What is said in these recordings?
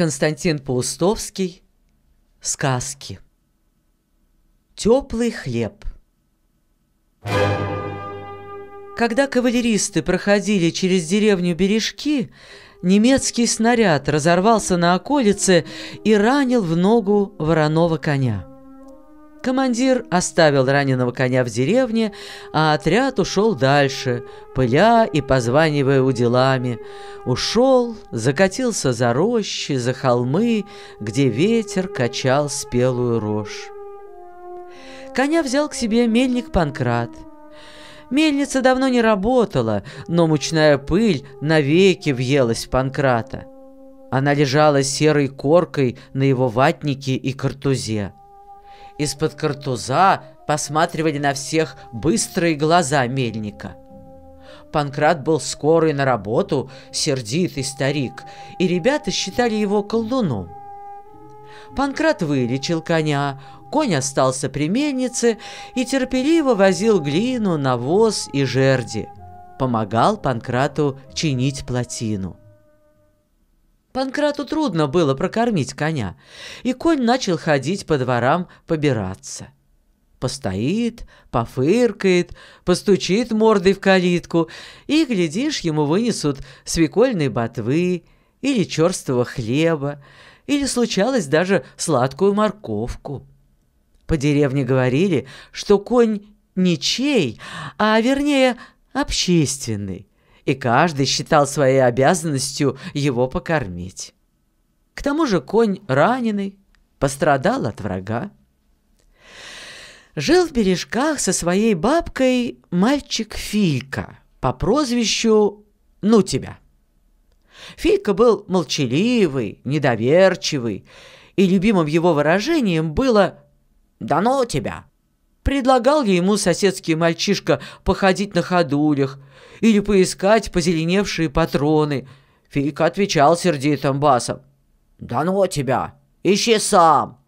Константин Паустовский. Сказки. Теплый хлеб. Когда кавалеристы проходили через деревню Бережки, немецкий снаряд разорвался на околице и ранил в ногу вороного коня. Командир оставил раненого коня в деревне, а отряд ушел дальше, пыля и позванивая уделами. Ушел, закатился за рощи, за холмы, где ветер качал спелую рожь. Коня взял к себе мельник Панкрат. Мельница давно не работала, но мучная пыль навеки въелась в Панкрата. Она лежала серой коркой на его ватнике и картузе из-под картуза посматривали на всех быстрые глаза мельника. Панкрат был скорый на работу, сердитый старик, и ребята считали его колдуном. Панкрат вылечил коня, конь остался при мельнице и терпеливо возил глину, навоз и жерди. Помогал Панкрату чинить плотину. Панкрату трудно было прокормить коня, и конь начал ходить по дворам побираться. Постоит, пофыркает, постучит мордой в калитку, и, глядишь, ему вынесут свекольные ботвы или черствого хлеба, или случалось даже сладкую морковку. По деревне говорили, что конь ничей, а вернее общественный и каждый считал своей обязанностью его покормить. К тому же конь раненый, пострадал от врага. Жил в бережках со своей бабкой мальчик Филька по прозвищу «Ну тебя». Филька был молчаливый, недоверчивый, и любимым его выражением было «Да ну тебя!» Предлагал ли ему соседский мальчишка походить на ходулях или поискать позеленевшие патроны? Фейка отвечал сердитым басом. «Да ну тебя! Ищи сам!»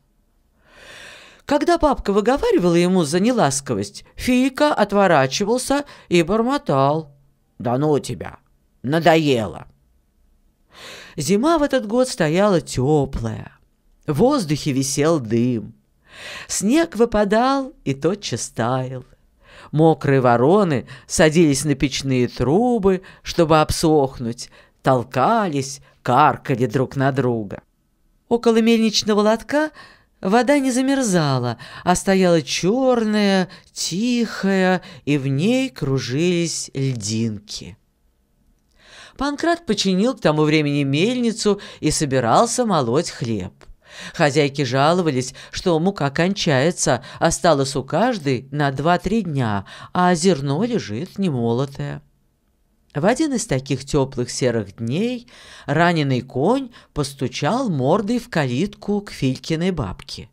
Когда бабка выговаривала ему за неласковость, Фика отворачивался и бормотал. «Да ну тебя! Надоело!» Зима в этот год стояла теплая. В воздухе висел дым. Снег выпадал и тотчас таял. Мокрые вороны садились на печные трубы, чтобы обсохнуть, толкались, каркали друг на друга. Около мельничного лотка вода не замерзала, а стояла черная, тихая, и в ней кружились льдинки. Панкрат починил к тому времени мельницу и собирался молоть хлеб. Хозяйки жаловались, что мука кончается, осталось у каждой на 2-3 дня, а зерно лежит немолотое. В один из таких теплых серых дней раненый конь постучал мордой в калитку к Филькиной бабке.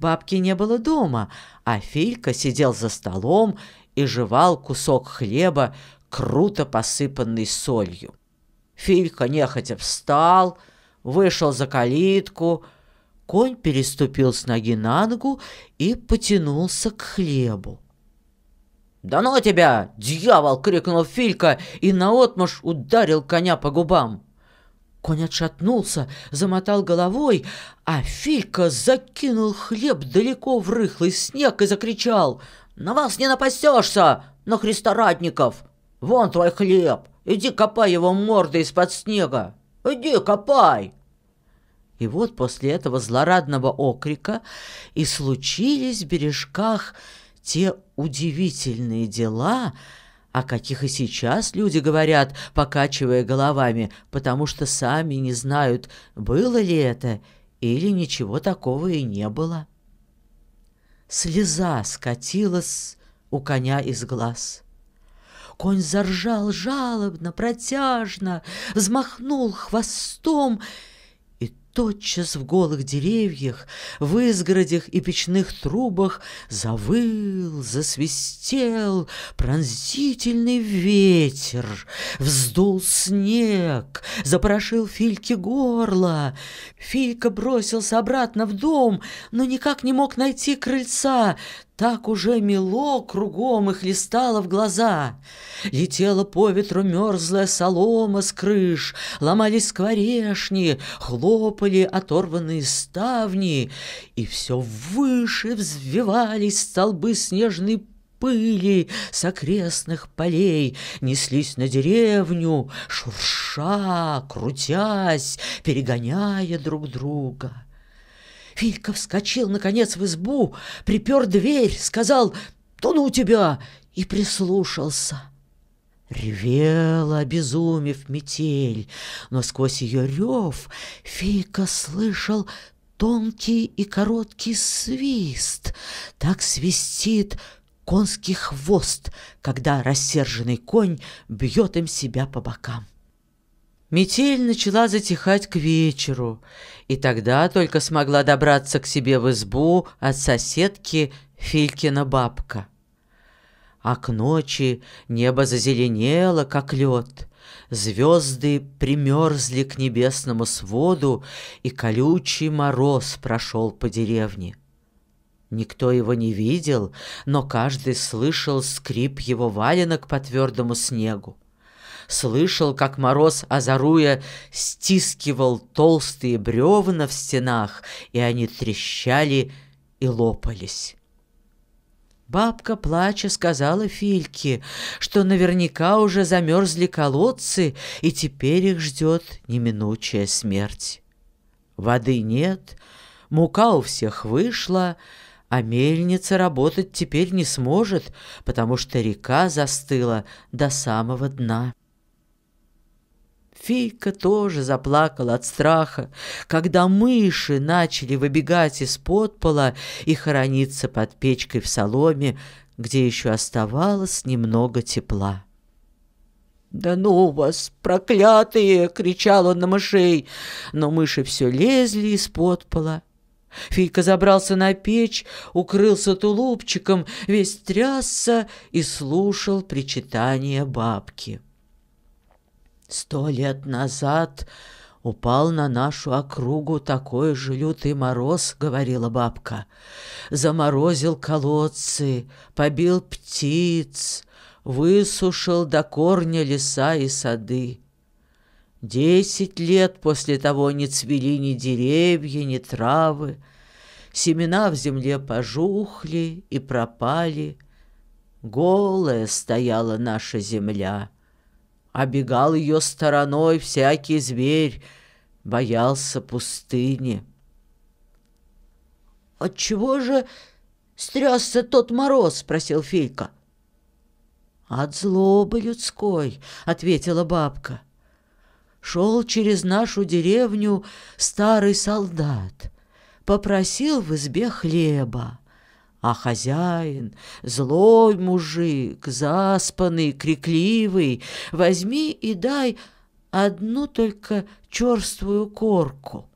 Бабки не было дома, а Филька сидел за столом и жевал кусок хлеба, круто посыпанный солью. Филька нехотя встал, вышел за калитку. Конь переступил с ноги на ногу и потянулся к хлебу. «Да ну тебя, дьявол!» — крикнул Филька и наотмашь ударил коня по губам. Конь отшатнулся, замотал головой, а Филька закинул хлеб далеко в рыхлый снег и закричал. «На вас не напасешься, на христорадников, Вон твой хлеб! Иди копай его мордой из-под снега!» Иди, копай!» И вот после этого злорадного окрика и случились в бережках те удивительные дела, о каких и сейчас люди говорят, покачивая головами, потому что сами не знают, было ли это или ничего такого и не было. Слеза скатилась у коня из глаз. Конь заржал жалобно, протяжно, взмахнул хвостом, и тотчас в голых деревьях, в изгородях и печных трубах завыл, засвистел пронзительный ветер, вздул снег, запорошил Фильке горло. Филька бросился обратно в дом, но никак не мог найти крыльца, так уже мело кругом их листало в глаза. Летела по ветру мерзлая солома с крыш, ломались скворешни, хлопали оторванные ставни, и все выше взвивались столбы снежной пыли с окрестных полей неслись на деревню, шурша, крутясь, перегоняя друг друга. Филька вскочил, наконец, в избу, припер дверь, сказал «То ну тебя!» и прислушался. Ревела, обезумев, метель, но сквозь ее рев Филька слышал тонкий и короткий свист. Так свистит конский хвост, когда рассерженный конь бьет им себя по бокам. Метель начала затихать к вечеру, и тогда только смогла добраться к себе в избу от соседки Филькина бабка. А к ночи небо зазеленело, как лед. Звезды примерзли к небесному своду, и колючий мороз прошел по деревне. Никто его не видел, но каждый слышал скрип его валенок по твердому снегу слышал, как мороз, озаруя, стискивал толстые бревна в стенах, и они трещали и лопались. Бабка, плача, сказала Фильке, что наверняка уже замерзли колодцы, и теперь их ждет неминучая смерть. Воды нет, мука у всех вышла, а мельница работать теперь не сможет, потому что река застыла до самого дна. Фейка тоже заплакала от страха, когда мыши начали выбегать из подпола и хорониться под печкой в соломе, где еще оставалось немного тепла. «Да ну вас, проклятые!» — кричал он на мышей, но мыши все лезли из-под пола. Фейка забрался на печь, укрылся тулупчиком, весь трясся и слушал причитания бабки. — Сто лет назад упал на нашу округу такой же лютый мороз, — говорила бабка. Заморозил колодцы, побил птиц, высушил до корня леса и сады. Десять лет после того не цвели ни деревья, ни травы. Семена в земле пожухли и пропали. Голая стояла наша земля обегал ее стороной всякий зверь, боялся пустыни. «Отчего же стрясся тот мороз?» — спросил Филька. «От злобы людской», — ответила бабка. «Шел через нашу деревню старый солдат, попросил в избе хлеба. А хозяин, злой мужик, заспанный, крикливый, возьми и дай одну только черствую корку.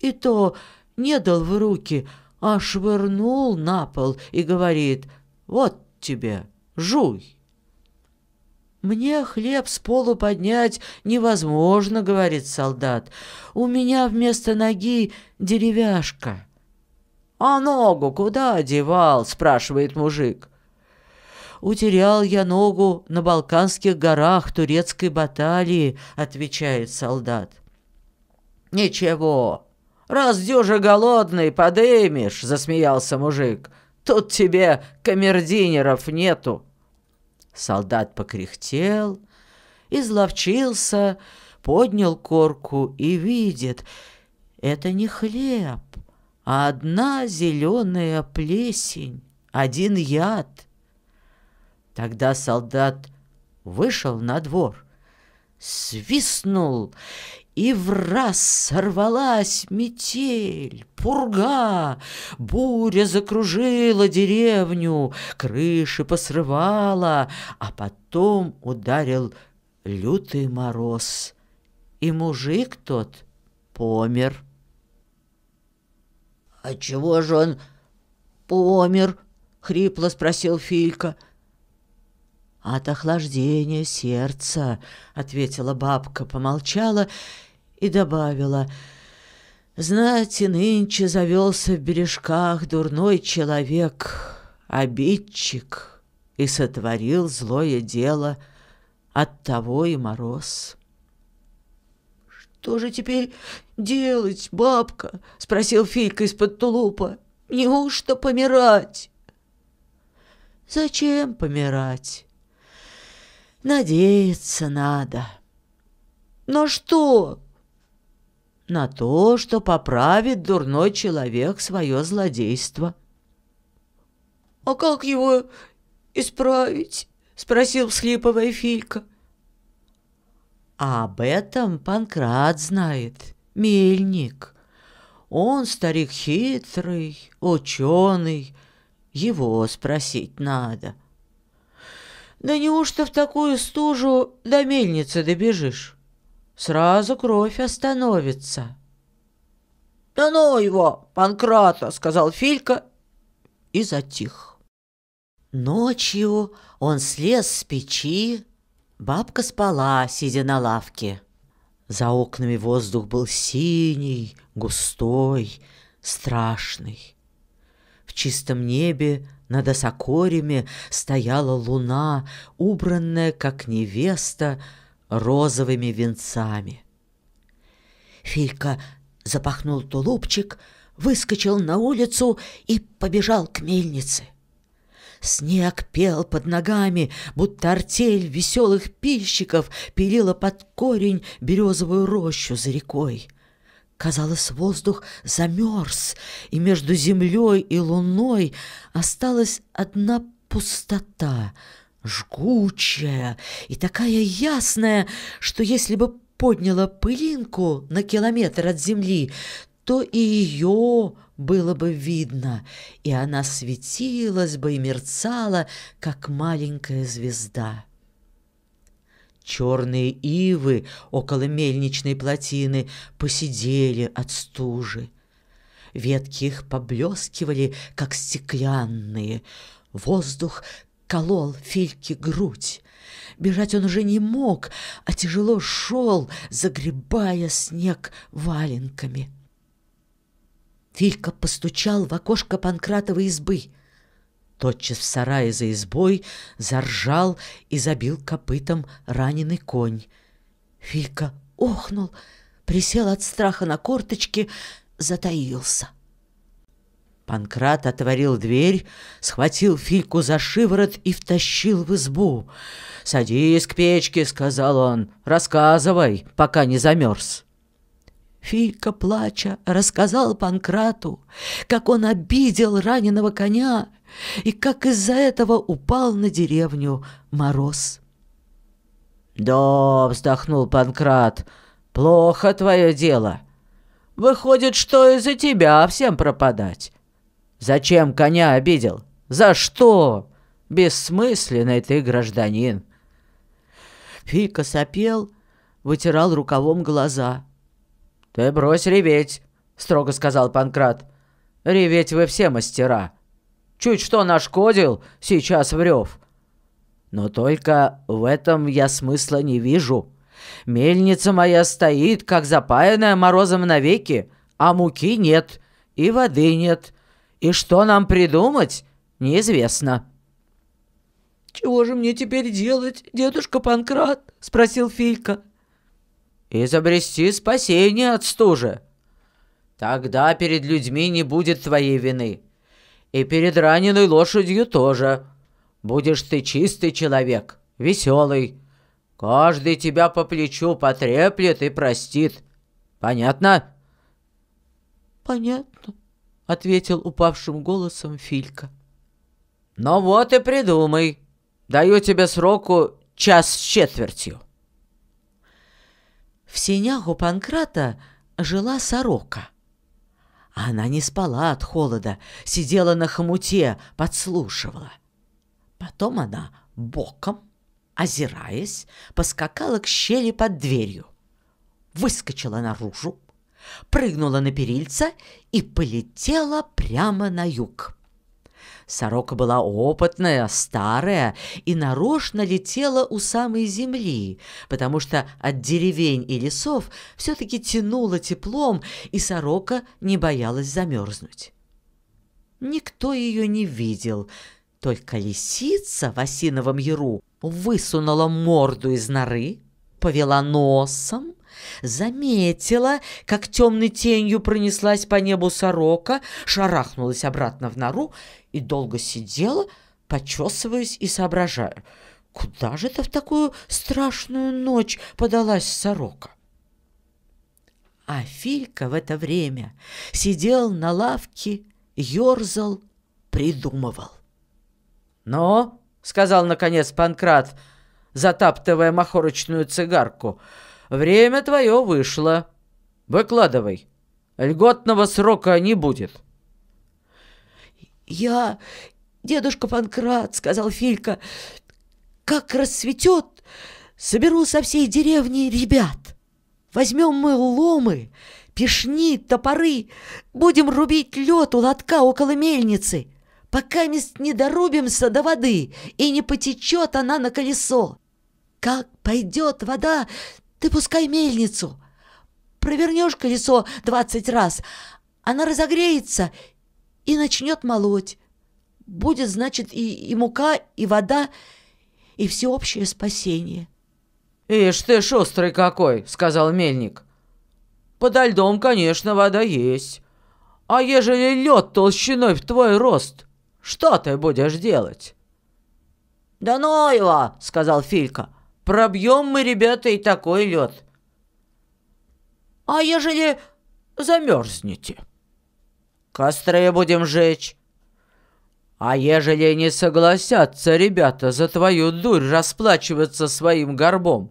И то не дал в руки, а швырнул на пол и говорит, «Вот тебе, жуй!» «Мне хлеб с полу поднять невозможно», — говорит солдат. «У меня вместо ноги деревяшка». «А ногу куда одевал?» – спрашивает мужик. «Утерял я ногу на Балканских горах турецкой баталии», – отвечает солдат. «Ничего, раз дюжа голодный, подымешь», – засмеялся мужик. «Тут тебе камердинеров нету». Солдат покряхтел, изловчился, поднял корку и видит – это не хлеб, одна зеленая плесень, один яд. Тогда солдат вышел на двор, свистнул, и в раз сорвалась метель, пурга, буря закружила деревню, крыши посрывала, а потом ударил лютый мороз, и мужик тот помер. «Отчего «А же он помер?» — хрипло спросил Филька. «От охлаждения сердца», — ответила бабка, помолчала и добавила. «Знать, и нынче завелся в бережках дурной человек, обидчик, и сотворил злое дело, от того и мороз». «Что же теперь делать, бабка?» — спросил Филька из-под тулупа. «Неужто помирать?» «Зачем помирать? Надеяться надо». «На что?» «На то, что поправит дурной человек свое злодейство». «А как его исправить?» — спросил всхлипывая Филька. А об этом Панкрат знает, мельник. Он старик хитрый, ученый, его спросить надо. Да неужто в такую стужу до мельницы добежишь? Сразу кровь остановится. «Да ну его, Панкрата!» — сказал Филька и затих. Ночью он слез с печи, Бабка спала, сидя на лавке. За окнами воздух был синий, густой, страшный. В чистом небе над осокорями стояла луна, убранная, как невеста, розовыми венцами. Филька запахнул тулупчик, выскочил на улицу и побежал к мельнице. Снег пел под ногами, будто артель веселых пильщиков пилила под корень березовую рощу за рекой. Казалось, воздух замерз, и между землей и луной осталась одна пустота, жгучая и такая ясная, что если бы подняла пылинку на километр от земли, то и ее было бы видно, и она светилась бы и мерцала, как маленькая звезда. Черные ивы около мельничной плотины посидели от стужи. Ветки их поблескивали, как стеклянные. Воздух колол Фильке грудь. Бежать он уже не мог, а тяжело шел, загребая снег валенками. — Филька постучал в окошко Панкратовой избы. Тотчас в сарае за избой заржал и забил копытом раненый конь. Филька охнул, присел от страха на корточки, затаился. Панкрат отворил дверь, схватил Фильку за шиворот и втащил в избу. «Садись к печке», — сказал он, — «рассказывай, пока не замерз». Филька, плача, рассказал Панкрату, как он обидел раненого коня и как из-за этого упал на деревню мороз. «Да», — вздохнул Панкрат, — «плохо твое дело. Выходит, что из-за тебя всем пропадать. Зачем коня обидел? За что? Бессмысленный ты гражданин». Филька сопел, вытирал рукавом глаза — «Ты брось реветь», – строго сказал Панкрат. «Реветь вы все мастера. Чуть что нашкодил, сейчас врёв». «Но только в этом я смысла не вижу. Мельница моя стоит, как запаянная морозом навеки, а муки нет, и воды нет. И что нам придумать, неизвестно». «Чего же мне теперь делать, дедушка Панкрат?» – спросил Филька изобрести спасение от стужи. Тогда перед людьми не будет твоей вины. И перед раненой лошадью тоже. Будешь ты чистый человек, веселый. Каждый тебя по плечу потреплет и простит. Понятно? Понятно, ответил упавшим голосом Филька. Ну вот и придумай. Даю тебе сроку час с четвертью. В сенях у Панкрата жила сорока. Она не спала от холода, сидела на хомуте, подслушивала. Потом она боком, озираясь, поскакала к щели под дверью, выскочила наружу, прыгнула на перильца и полетела прямо на юг. Сорока была опытная, старая и нарочно летела у самой земли, потому что от деревень и лесов все-таки тянуло теплом, и сорока не боялась замерзнуть. Никто ее не видел, только лисица в осиновом яру высунула морду из норы, повела носом, Заметила, как темной тенью пронеслась по небу сорока, шарахнулась обратно в нору и долго сидела, почесываясь и соображая, куда же это в такую страшную ночь подалась сорока. А Филька в это время сидел на лавке, ерзал, придумывал. Но, «Ну, сказал наконец Панкрат, затаптывая махорочную цигарку, — Время твое вышло. Выкладывай. Льготного срока не будет. Я, дедушка Панкрат, сказал Филька, как расцветет, соберу со всей деревни ребят. Возьмем мы ломы, пешни, топоры, будем рубить лед у лотка около мельницы, пока мест не дорубимся до воды и не потечет она на колесо. Как пойдет вода, ты пускай мельницу. Провернешь колесо двадцать раз, она разогреется и начнет молоть. Будет, значит, и, и мука, и вода, и всеобщее спасение. «Ишь ты, шустрый какой!» — сказал мельник. «Подо льдом, конечно, вода есть. А ежели лед толщиной в твой рост, что ты будешь делать?» «Да ну его!» — сказал Филька. Пробьем мы, ребята, и такой лед. А ежели замерзнете? Костры будем жечь. А ежели не согласятся ребята за твою дурь расплачиваться своим горбом?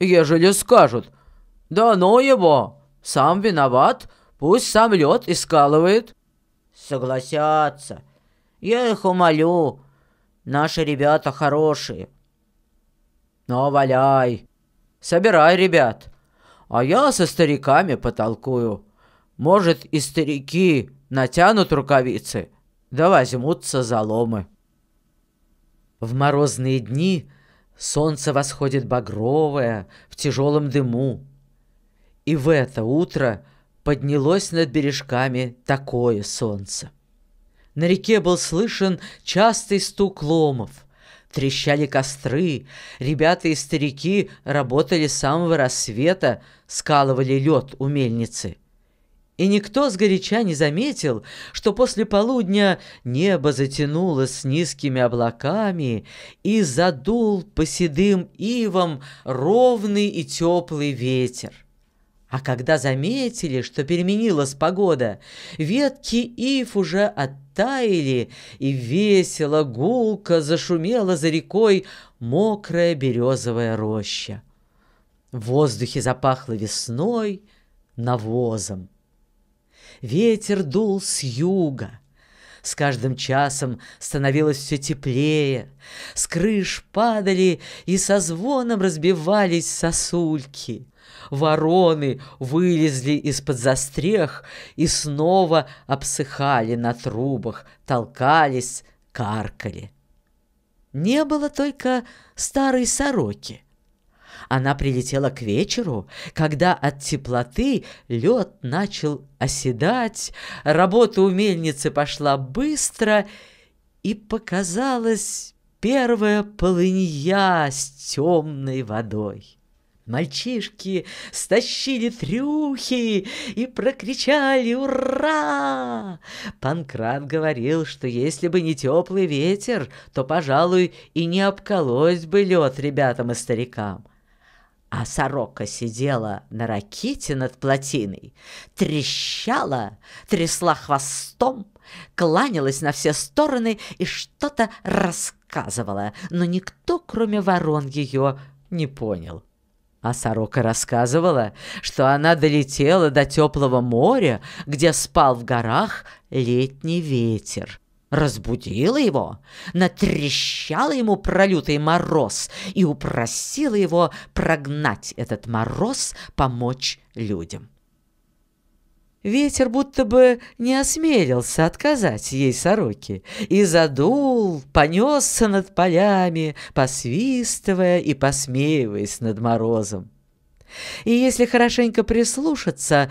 Ежели скажут, да ну его, сам виноват, пусть сам лед искалывает. Согласятся. Я их умолю. Наши ребята хорошие. Ну, а валяй. Собирай, ребят. А я со стариками потолкую. Может, и старики натянут рукавицы, да возьмутся за ломы. В морозные дни солнце восходит багровое в тяжелом дыму. И в это утро поднялось над бережками такое солнце. На реке был слышен частый стук ломов – трещали костры, ребята и старики работали с самого рассвета, скалывали лед у мельницы. И никто сгоряча не заметил, что после полудня небо затянулось с низкими облаками и задул по седым ивам ровный и теплый ветер. А когда заметили, что переменилась погода, ветки ив уже от растаяли, и весело, гулко зашумела за рекой мокрая березовая роща. В воздухе запахло весной, навозом. Ветер дул с юга. С каждым часом становилось все теплее. С крыш падали и со звоном разбивались сосульки — вороны вылезли из-под застрех и снова обсыхали на трубах, толкались, каркали. Не было только старой сороки. Она прилетела к вечеру, когда от теплоты лед начал оседать, работа у мельницы пошла быстро, и показалась первая полынья с темной водой. Мальчишки стащили трюхи и прокричали «Ура!». Панкрат говорил, что если бы не теплый ветер, то, пожалуй, и не обколось бы лед ребятам и старикам. А сорока сидела на ракете над плотиной, трещала, трясла хвостом, кланялась на все стороны и что-то рассказывала, но никто, кроме ворон, ее не понял. А сорока рассказывала, что она долетела до теплого моря, где спал в горах летний ветер. Разбудила его, натрещала ему пролютый мороз и упросила его прогнать этот мороз, помочь людям. Ветер будто бы не осмелился отказать ей сороки и задул, понесся над полями, посвистывая и посмеиваясь над морозом. И если хорошенько прислушаться,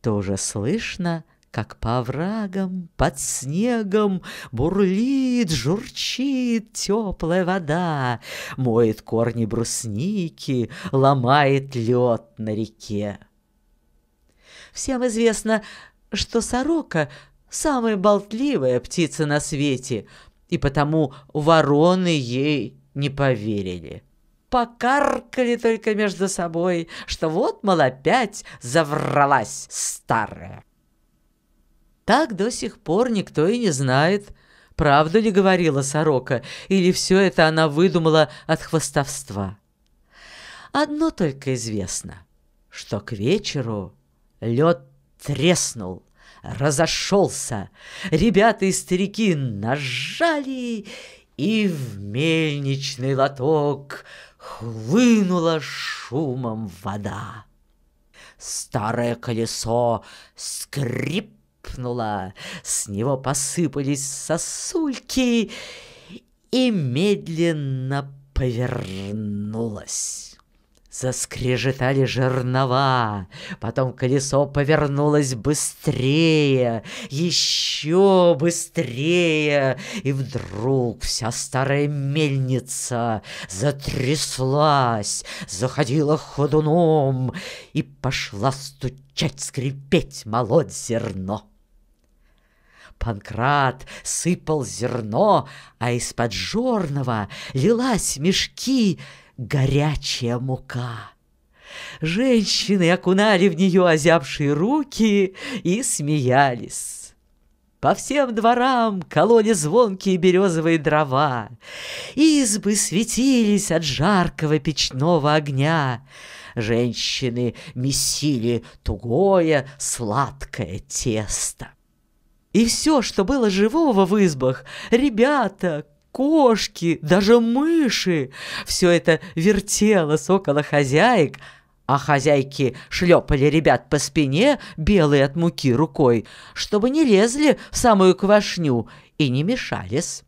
то уже слышно, как по врагам под снегом бурлит, журчит теплая вода, моет корни брусники, ломает лед на реке. Всем известно, что сорока – самая болтливая птица на свете, и потому вороны ей не поверили. Покаркали только между собой, что вот, мол, опять завралась старая. Так до сих пор никто и не знает, правду ли говорила сорока, или все это она выдумала от хвостовства. Одно только известно, что к вечеру Лед треснул, разошелся. Ребята и старики нажали, и в мельничный лоток хлынула шумом вода. Старое колесо скрипнуло, с него посыпались сосульки и медленно повернулось. Заскрежетали жернова, потом колесо повернулось быстрее, еще быстрее, и вдруг вся старая мельница затряслась, заходила ходуном и пошла стучать, скрипеть, молоть зерно. Панкрат сыпал зерно, а из-под жорного лилась мешки — горячая мука. Женщины окунали в нее озябшие руки и смеялись. По всем дворам кололи звонкие березовые дрова. Избы светились от жаркого печного огня. Женщины месили тугое сладкое тесто. И все, что было живого в избах — ребята, кошки, даже мыши. Все это вертелось около хозяек, а хозяйки шлепали ребят по спине, белые от муки рукой, чтобы не лезли в самую квашню и не мешались.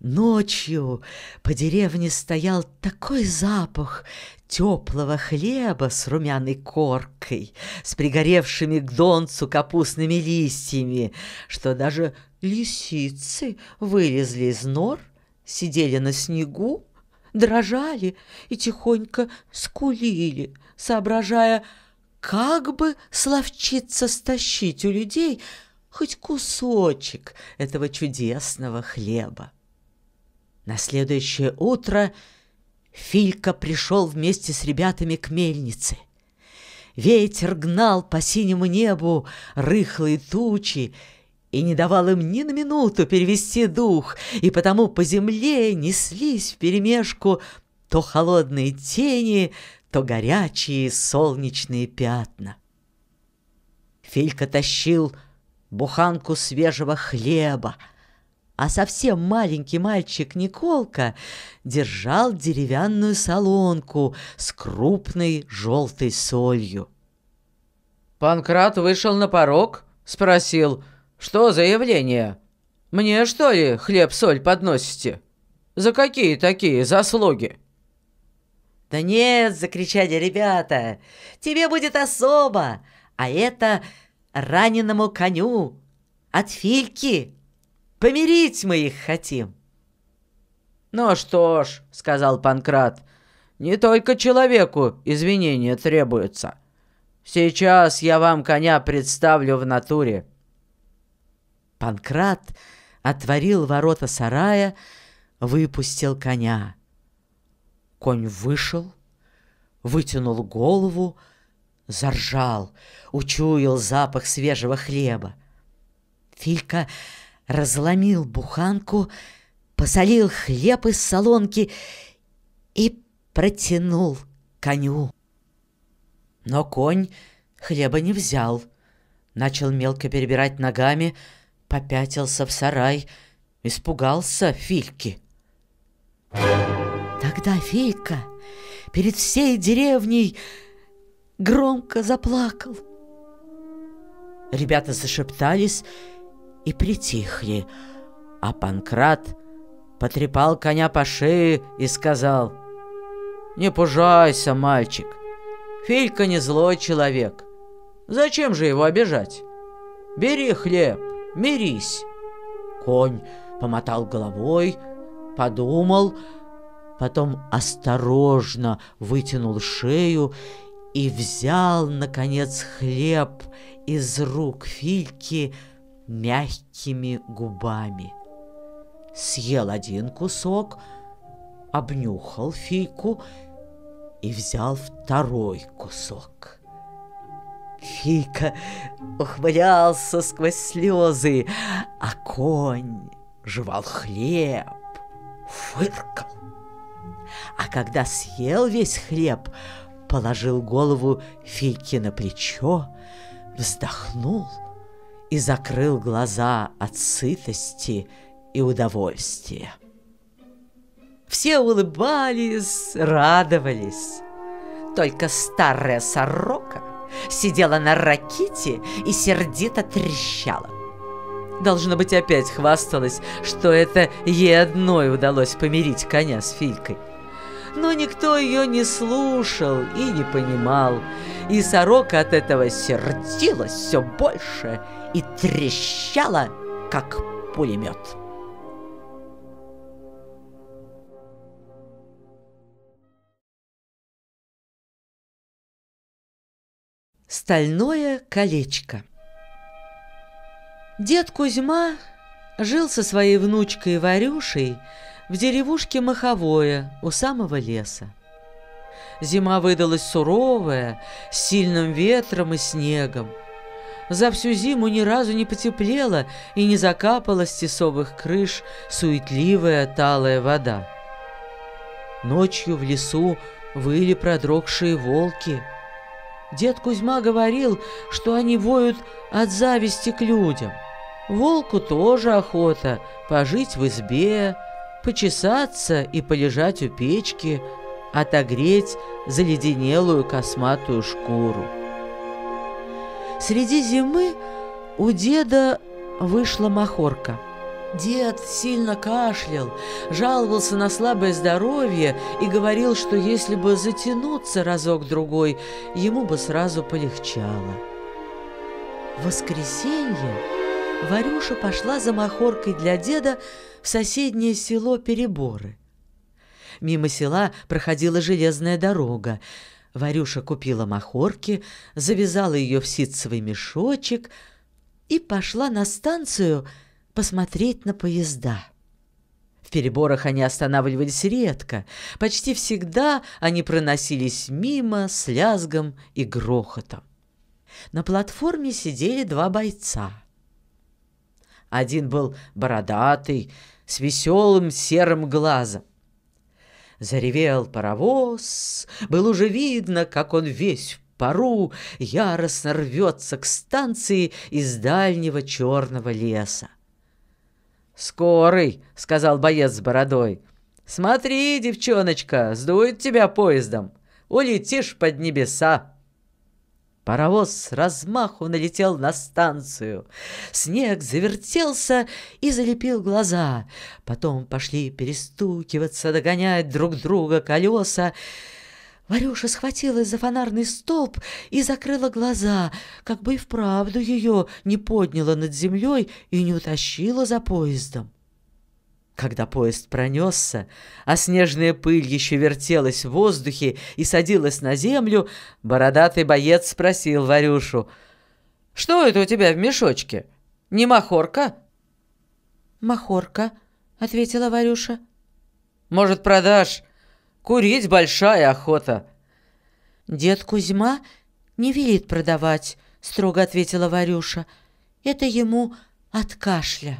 Ночью по деревне стоял такой запах теплого хлеба с румяной коркой, с пригоревшими к донцу капустными листьями, что даже лисицы вылезли из нор, сидели на снегу, дрожали и тихонько скулили, соображая, как бы словчиться стащить у людей хоть кусочек этого чудесного хлеба. На следующее утро – Филька пришел вместе с ребятами к мельнице. Ветер гнал по синему небу рыхлые тучи и не давал им ни на минуту перевести дух, и потому по земле неслись вперемешку то холодные тени, то горячие солнечные пятна. Филька тащил буханку свежего хлеба — а совсем маленький мальчик Николка держал деревянную солонку с крупной желтой солью. Панкрат вышел на порог, спросил, что за явление? Мне что ли хлеб-соль подносите? За какие такие заслуги? Да нет, закричали ребята, тебе будет особо, а это раненому коню от Фильки Помирить мы их хотим!» «Ну что ж», — сказал Панкрат, — «не только человеку извинения требуются. Сейчас я вам коня представлю в натуре». Панкрат отворил ворота сарая, выпустил коня. Конь вышел, вытянул голову, заржал, учуял запах свежего хлеба. Филька разломил буханку, посолил хлеб из солонки и протянул коню. Но конь хлеба не взял, начал мелко перебирать ногами, попятился в сарай, испугался Фильки. Тогда Филька перед всей деревней громко заплакал. Ребята зашептались и притихли. А Панкрат потрепал коня по шее и сказал, «Не пужайся, мальчик, Филька не злой человек. Зачем же его обижать? Бери хлеб, мирись». Конь помотал головой, подумал, потом осторожно вытянул шею и взял, наконец, хлеб из рук Фильки, мягкими губами. Съел один кусок, обнюхал фику и взял второй кусок. Фика ухмылялся сквозь слезы, а конь жевал хлеб, фыркал. А когда съел весь хлеб, положил голову Фики на плечо, вздохнул — и закрыл глаза от сытости и удовольствия. Все улыбались, радовались. Только старая сорока сидела на ракете и сердито трещала. Должно быть, опять хвасталась, что это ей одной удалось помирить коня с Филькой но никто ее не слушал и не понимал. И сорока от этого сердилась все больше и трещала, как пулемет. Стальное колечко Дед Кузьма жил со своей внучкой Варюшей в деревушке Маховое у самого леса. Зима выдалась суровая, с сильным ветром и снегом. За всю зиму ни разу не потеплело и не закапала с тесовых крыш суетливая талая вода. Ночью в лесу выли продрогшие волки. Дед Кузьма говорил, что они воют от зависти к людям. Волку тоже охота пожить в избе, почесаться и полежать у печки, отогреть заледенелую косматую шкуру. Среди зимы у деда вышла махорка. Дед сильно кашлял, жаловался на слабое здоровье и говорил, что если бы затянуться разок-другой, ему бы сразу полегчало. В воскресенье Варюша пошла за махоркой для деда в соседнее село Переборы. Мимо села проходила железная дорога. Варюша купила махорки, завязала ее в ситцевый мешочек и пошла на станцию посмотреть на поезда. В переборах они останавливались редко. Почти всегда они проносились мимо с лязгом и грохотом. На платформе сидели два бойца. Один был бородатый, с веселым серым глазом. Заревел паровоз, было уже видно, как он весь в пару яростно рвется к станции из дальнего черного леса. «Скорый!» — сказал боец с бородой. «Смотри, девчоночка, сдует тебя поездом. Улетишь под небеса!» Паровоз с размаху налетел на станцию. Снег завертелся и залепил глаза. Потом пошли перестукиваться, догонять друг друга колеса. Варюша схватилась за фонарный столб и закрыла глаза, как бы и вправду ее не подняла над землей и не утащила за поездом. Когда поезд пронесся, а снежная пыль еще вертелась в воздухе и садилась на землю, бородатый боец спросил Варюшу, «Что это у тебя в мешочке? Не махорка?» «Махорка», — ответила Варюша. «Может, продашь? Курить большая охота». «Дед Кузьма не велит продавать», — строго ответила Варюша. «Это ему от кашля».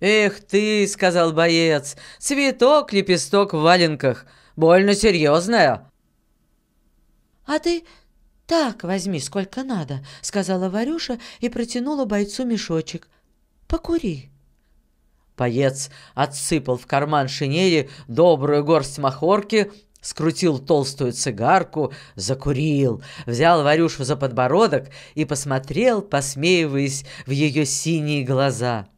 «Эх ты!» — сказал боец. «Цветок, лепесток в валенках. Больно серьезная». «А ты так возьми, сколько надо», — сказала Варюша и протянула бойцу мешочек. «Покури». Боец отсыпал в карман шинели добрую горсть махорки, скрутил толстую цигарку, закурил, взял Варюшу за подбородок и посмотрел, посмеиваясь в ее синие глаза.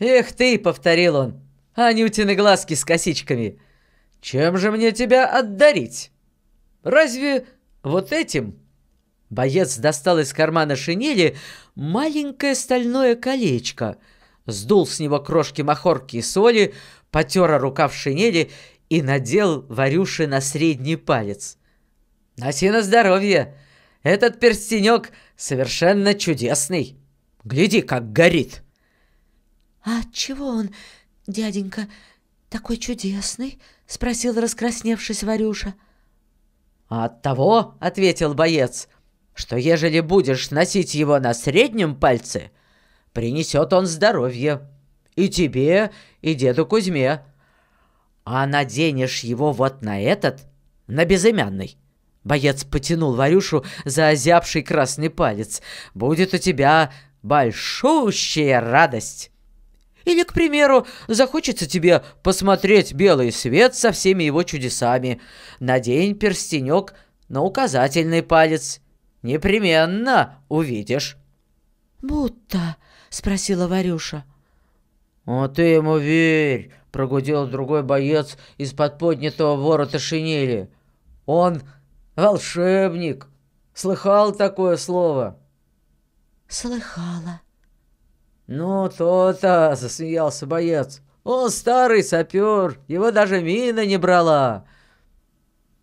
«Эх ты!» — повторил он. «Анютины глазки с косичками! Чем же мне тебя отдарить? Разве вот этим?» Боец достал из кармана шинели маленькое стальное колечко, сдул с него крошки махорки и соли, потер рукав шинели и надел Варюши на средний палец. «Носи на здоровье! Этот перстенек совершенно чудесный! Гляди, как горит!» «А чего он, дяденька, такой чудесный?» — спросил, раскрасневшись Варюша. «А «От того, — ответил боец, — что ежели будешь носить его на среднем пальце, принесет он здоровье. И тебе, и деду Кузьме. А наденешь его вот на этот, на безымянный, Боец потянул Варюшу за озябший красный палец. «Будет у тебя большущая радость!» Или, к примеру, захочется тебе посмотреть белый свет со всеми его чудесами. Надень перстенек на указательный палец. Непременно увидишь. «Будто?» — спросила Варюша. «А ты ему верь!» — прогудел другой боец из-под поднятого ворота шинели. «Он волшебник! Слыхал такое слово?» «Слыхала», «Ну, то-то!» – засмеялся боец. «Он старый сапер, его даже мина не брала!»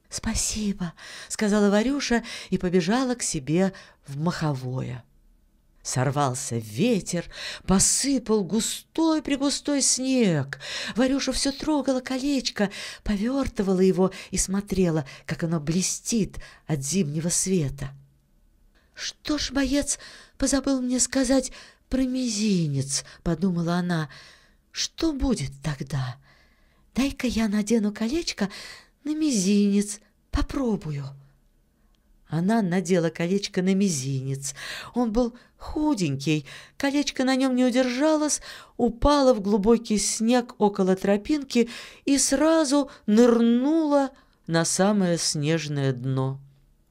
«Спасибо!» – сказала Варюша и побежала к себе в маховое. Сорвался ветер, посыпал густой-пригустой снег. Варюша все трогала колечко, повертывала его и смотрела, как оно блестит от зимнего света. «Что ж, боец, позабыл мне сказать, про мизинец», — подумала она. «Что будет тогда? Дай-ка я надену колечко на мизинец, попробую». Она надела колечко на мизинец. Он был худенький, колечко на нем не удержалось, упало в глубокий снег около тропинки и сразу нырнуло на самое снежное дно.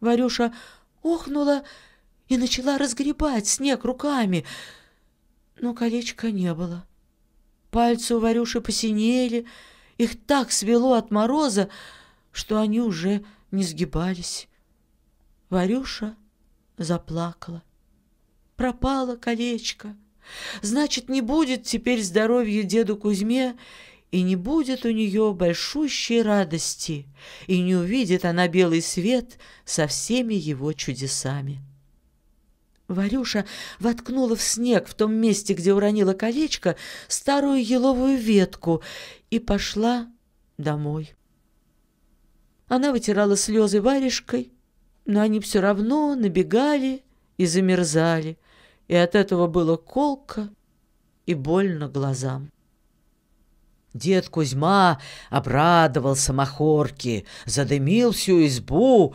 Варюша охнула и начала разгребать снег руками но колечка не было. Пальцы у Варюши посинели, их так свело от мороза, что они уже не сгибались. Варюша заплакала. Пропало колечко. Значит, не будет теперь здоровья деду Кузьме, и не будет у нее большущей радости, и не увидит она белый свет со всеми его чудесами. Варюша воткнула в снег в том месте, где уронила колечко, старую еловую ветку и пошла домой. Она вытирала слезы варежкой, но они все равно набегали и замерзали, и от этого было колко и больно глазам. Дед Кузьма обрадовался махорке, задымил всю избу,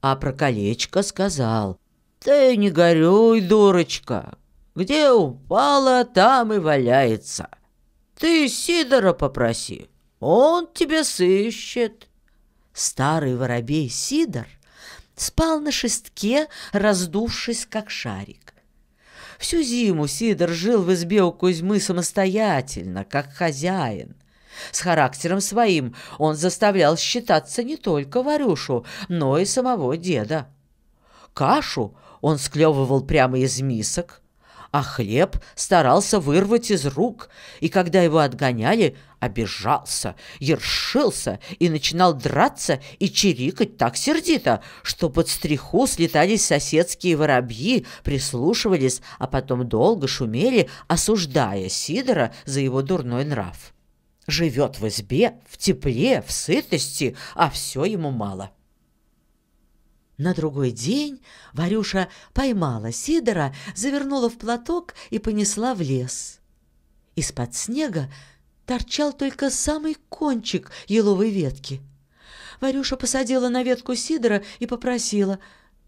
а про колечко сказал. «Ты не горюй, дурочка! Где упала, там и валяется! Ты Сидора попроси, он тебя сыщет!» Старый воробей Сидор спал на шестке, раздувшись, как шарик. Всю зиму Сидор жил в избе у Кузьмы самостоятельно, как хозяин. С характером своим он заставлял считаться не только Варюшу, но и самого деда. Кашу он склевывал прямо из мисок, а хлеб старался вырвать из рук, и когда его отгоняли, обижался, ершился и начинал драться и чирикать так сердито, что под стриху слетались соседские воробьи, прислушивались, а потом долго шумели, осуждая Сидора за его дурной нрав. Живет в избе, в тепле, в сытости, а все ему мало. — на другой день Варюша поймала Сидора, завернула в платок и понесла в лес. Из-под снега торчал только самый кончик еловой ветки. Варюша посадила на ветку Сидора и попросила,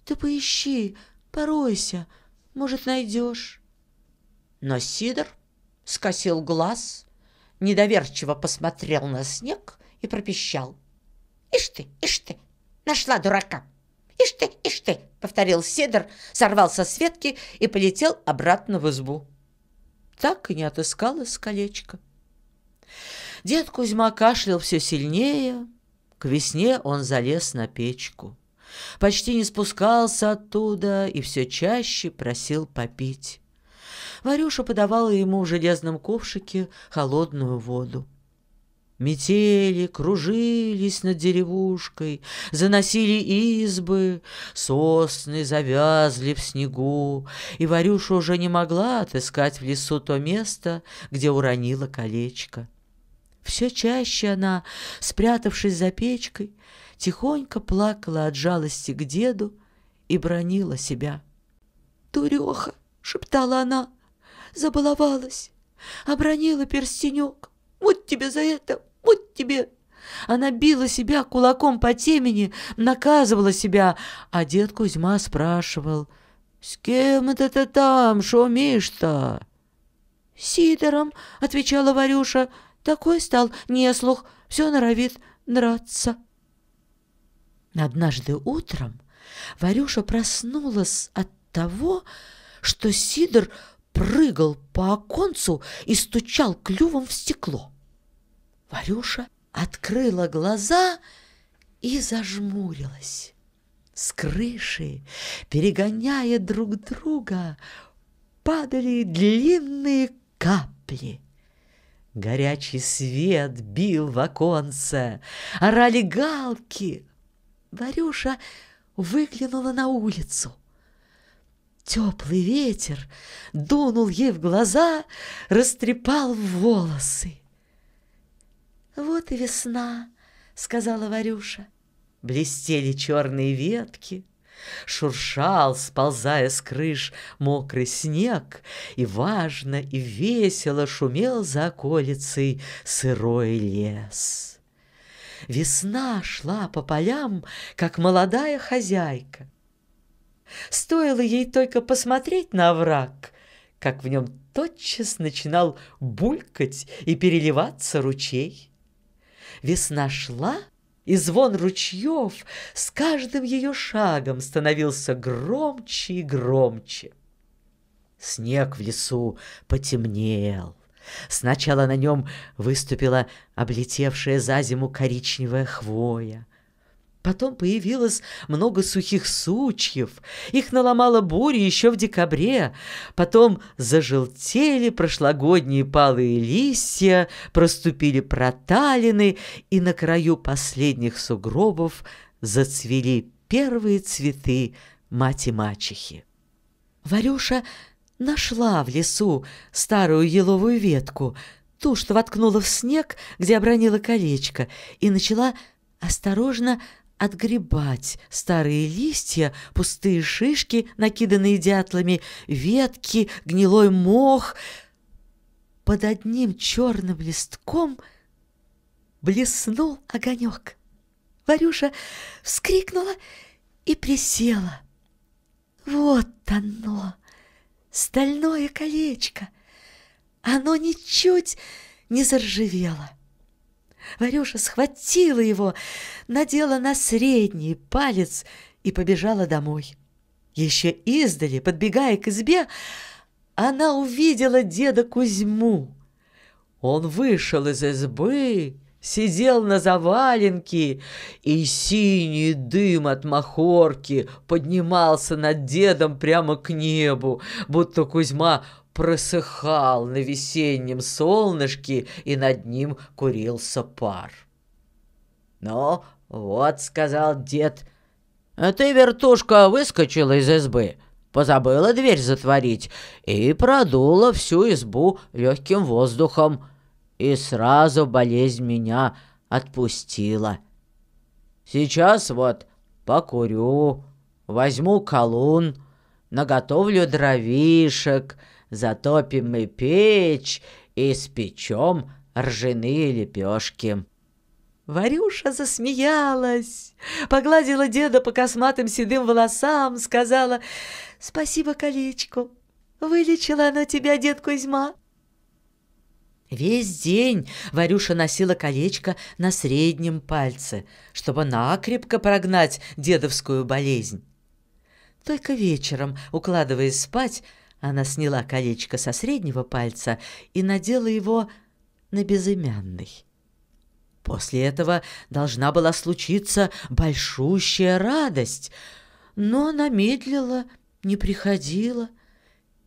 «Ты поищи, поройся, может, найдешь». Но Сидор скосил глаз, недоверчиво посмотрел на снег и пропищал. «Ишь ты, ишь ты, нашла дурака!» «Ишь ты, ишь ты!» — повторил Сидор, сорвался с ветки и полетел обратно в избу. Так и не отыскалось колечко. Дед Кузьма кашлял все сильнее. К весне он залез на печку. Почти не спускался оттуда и все чаще просил попить. Варюша подавала ему в железном ковшике холодную воду. Метели кружились над деревушкой, заносили избы, сосны завязли в снегу, и Варюша уже не могла отыскать в лесу то место, где уронила колечко. Все чаще она, спрятавшись за печкой, тихонько плакала от жалости к деду и бронила себя. «Дуреха!» — шептала она, — забаловалась, обронила перстенек. Вот тебе за это! Вот тебе!» Она била себя кулаком по темени, наказывала себя, а дед Кузьма спрашивал, «С кем это ты там шумишь-то?» «Сидором», — отвечала Варюша, — «такой стал неслух, все норовит драться». Однажды утром Варюша проснулась от того, что Сидор прыгал по оконцу и стучал клювом в стекло. Варюша открыла глаза и зажмурилась. С крыши, перегоняя друг друга, падали длинные капли. Горячий свет бил в оконце, орали галки. Варюша выглянула на улицу. Теплый ветер дунул ей в глаза, растрепал волосы. «Вот и весна», — сказала Варюша. Блестели черные ветки, Шуршал, сползая с крыш, мокрый снег, И важно и весело шумел за околицей сырой лес. Весна шла по полям, как молодая хозяйка. Стоило ей только посмотреть на овраг, как в нем тотчас начинал булькать и переливаться ручей. Весна шла, и звон ручьев с каждым ее шагом становился громче и громче. Снег в лесу потемнел. Сначала на нем выступила облетевшая за зиму коричневая хвоя, Потом появилось много сухих сучьев. Их наломала буря еще в декабре. Потом зажелтели прошлогодние палые листья, проступили проталины, и на краю последних сугробов зацвели первые цветы мати-мачехи. Варюша нашла в лесу старую еловую ветку, ту, что воткнула в снег, где обронила колечко, и начала осторожно отгребать старые листья, пустые шишки, накиданные дятлами, ветки, гнилой мох. Под одним черным листком блеснул огонек. Варюша вскрикнула и присела. Вот оно, стальное колечко. Оно ничуть не заржавело. Варюша схватила его, надела на средний палец и побежала домой. Еще издали, подбегая к избе, она увидела деда Кузьму. Он вышел из избы, сидел на заваленке, и синий дым от махорки поднимался над дедом прямо к небу, будто Кузьма просыхал на весеннем солнышке, и над ним курился пар. «Ну, вот», — сказал дед, — «а ты, вертушка, выскочила из избы, позабыла дверь затворить и продула всю избу легким воздухом, и сразу болезнь меня отпустила. Сейчас вот покурю, возьму колун, наготовлю дровишек — Затопим мы печь и спечем ржаные лепешки». Варюша засмеялась, погладила деда по косматым седым волосам, сказала «Спасибо колечку, вылечила она тебя, дед Кузьма». Весь день Варюша носила колечко на среднем пальце, чтобы накрепко прогнать дедовскую болезнь. Только вечером, укладываясь спать, она сняла колечко со среднего пальца и надела его на безымянный. После этого должна была случиться большущая радость, но она медлила, не приходила,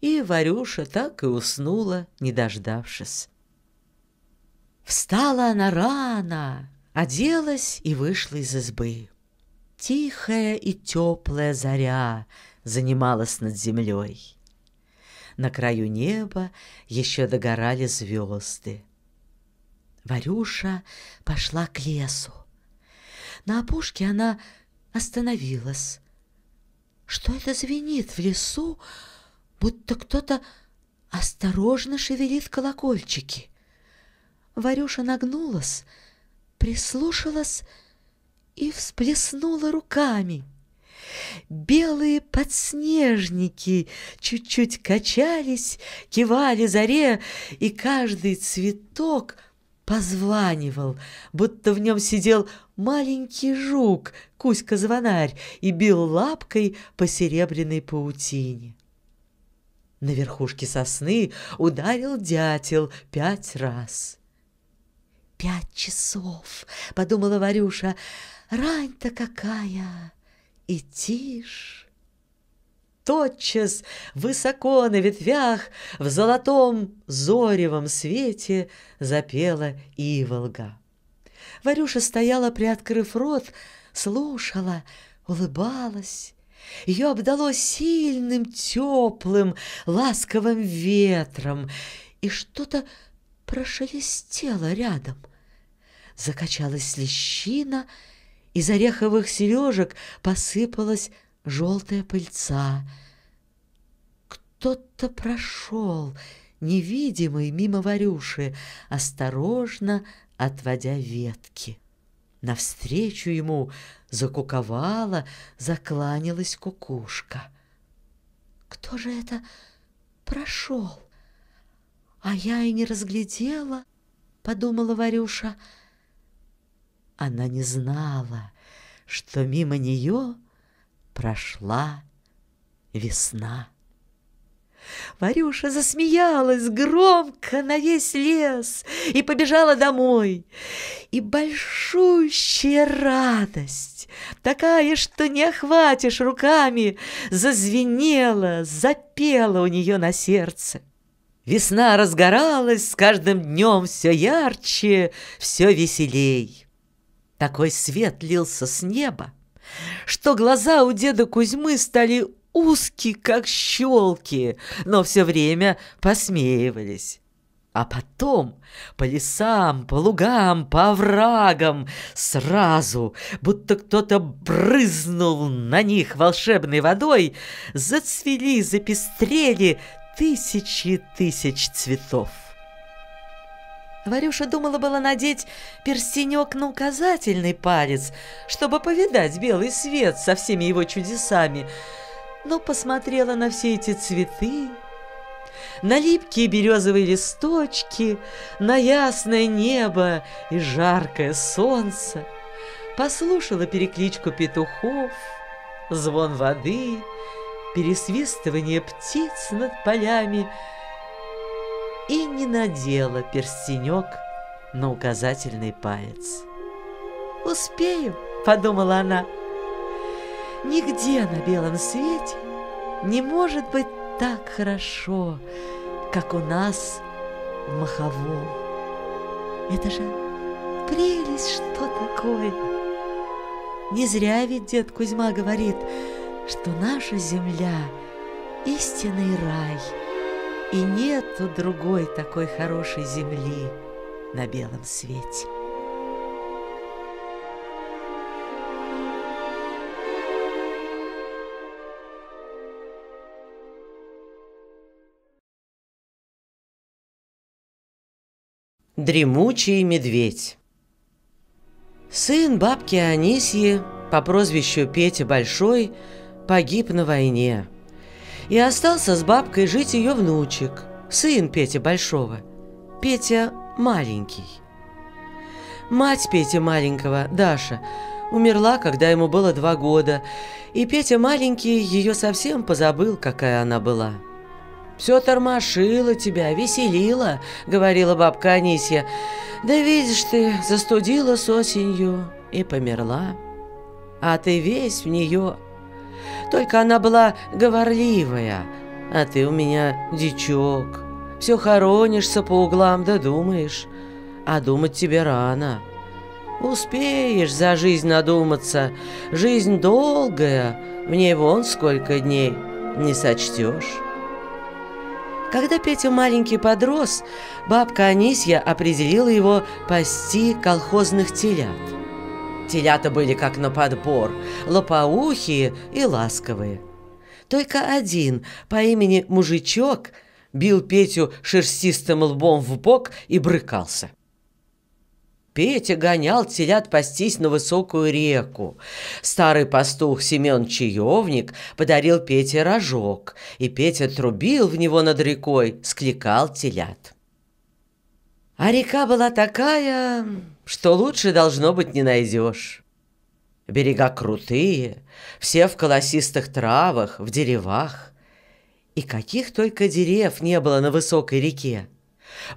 и Варюша так и уснула, не дождавшись. Встала она рано, оделась и вышла из избы. Тихая и теплая заря занималась над землей на краю неба еще догорали звезды. Варюша пошла к лесу. На опушке она остановилась. Что это звенит в лесу, будто кто-то осторожно шевелит колокольчики? Варюша нагнулась, прислушалась и всплеснула руками — Белые подснежники чуть-чуть качались, кивали заре, и каждый цветок позванивал, будто в нем сидел маленький жук, Кузька-звонарь, и бил лапкой по серебряной паутине. На верхушке сосны ударил дятел пять раз. «Пять часов!» — подумала Варюша. «Рань-то какая!» и тишь. Тотчас высоко на ветвях в золотом зоревом свете запела иволга. Варюша стояла, приоткрыв рот, слушала, улыбалась. Ее обдало сильным, теплым, ласковым ветром, и что-то прошелестело рядом. Закачалась лещина — из ореховых сережек посыпалась желтая пыльца. Кто-то прошел, невидимый, мимо Варюши, осторожно отводя ветки. Навстречу ему закуковала, закланялась кукушка. Кто же это прошел? А я и не разглядела, подумала Варюша, — она не знала, что мимо нее прошла весна. Варюша засмеялась громко на весь лес и побежала домой. И большущая радость, такая, что не охватишь руками, зазвенела, запела у нее на сердце. Весна разгоралась с каждым днем все ярче, все веселей. Такой свет лился с неба, что глаза у деда Кузьмы стали узкие, как щелки, но все время посмеивались. А потом по лесам, по лугам, по врагам сразу, будто кто-то брызнул на них волшебной водой, зацвели, запестрели тысячи тысяч цветов. Варюша думала было надеть перстенек на указательный палец, чтобы повидать белый свет со всеми его чудесами, но посмотрела на все эти цветы, на липкие березовые листочки, на ясное небо и жаркое солнце, послушала перекличку петухов, звон воды, пересвистывание птиц над полями — и не надела перстенек на указательный палец. «Успею», — подумала она. «Нигде на белом свете не может быть так хорошо, как у нас в Маховом. Это же прелесть, что такое!» Не зря ведь дед Кузьма говорит, что наша земля — истинный рай — и нету другой такой хорошей земли на белом свете. Дремучий медведь Сын бабки Анисьи по прозвищу Петя Большой погиб на войне – и остался с бабкой жить ее внучек, сын Пети Большого. Петя маленький. Мать Пети маленького, Даша, умерла, когда ему было два года, и Петя маленький ее совсем позабыл, какая она была. «Все тормошило тебя, веселило», — говорила бабка Анисья. «Да видишь ты, застудила с осенью и померла. А ты весь в нее только она была говорливая, а ты у меня дичок. Все хоронишься по углам да думаешь, а думать тебе рано. Успеешь за жизнь надуматься, жизнь долгая, в ней вон сколько дней, не сочтешь». Когда Петя маленький подрос, бабка Анисья определила его пасти колхозных телят – Телята были как на подбор, лопоухие и ласковые. Только один, по имени Мужичок, бил Петю шерстистым лбом в бок и брыкался. Петя гонял телят пастись на высокую реку. Старый пастух Семен Чаевник подарил Пете рожок, и Петя трубил в него над рекой, скликал телят. А река была такая что лучше должно быть не найдешь. Берега крутые, все в колосистых травах, в деревах. И каких только дерев не было на высокой реке.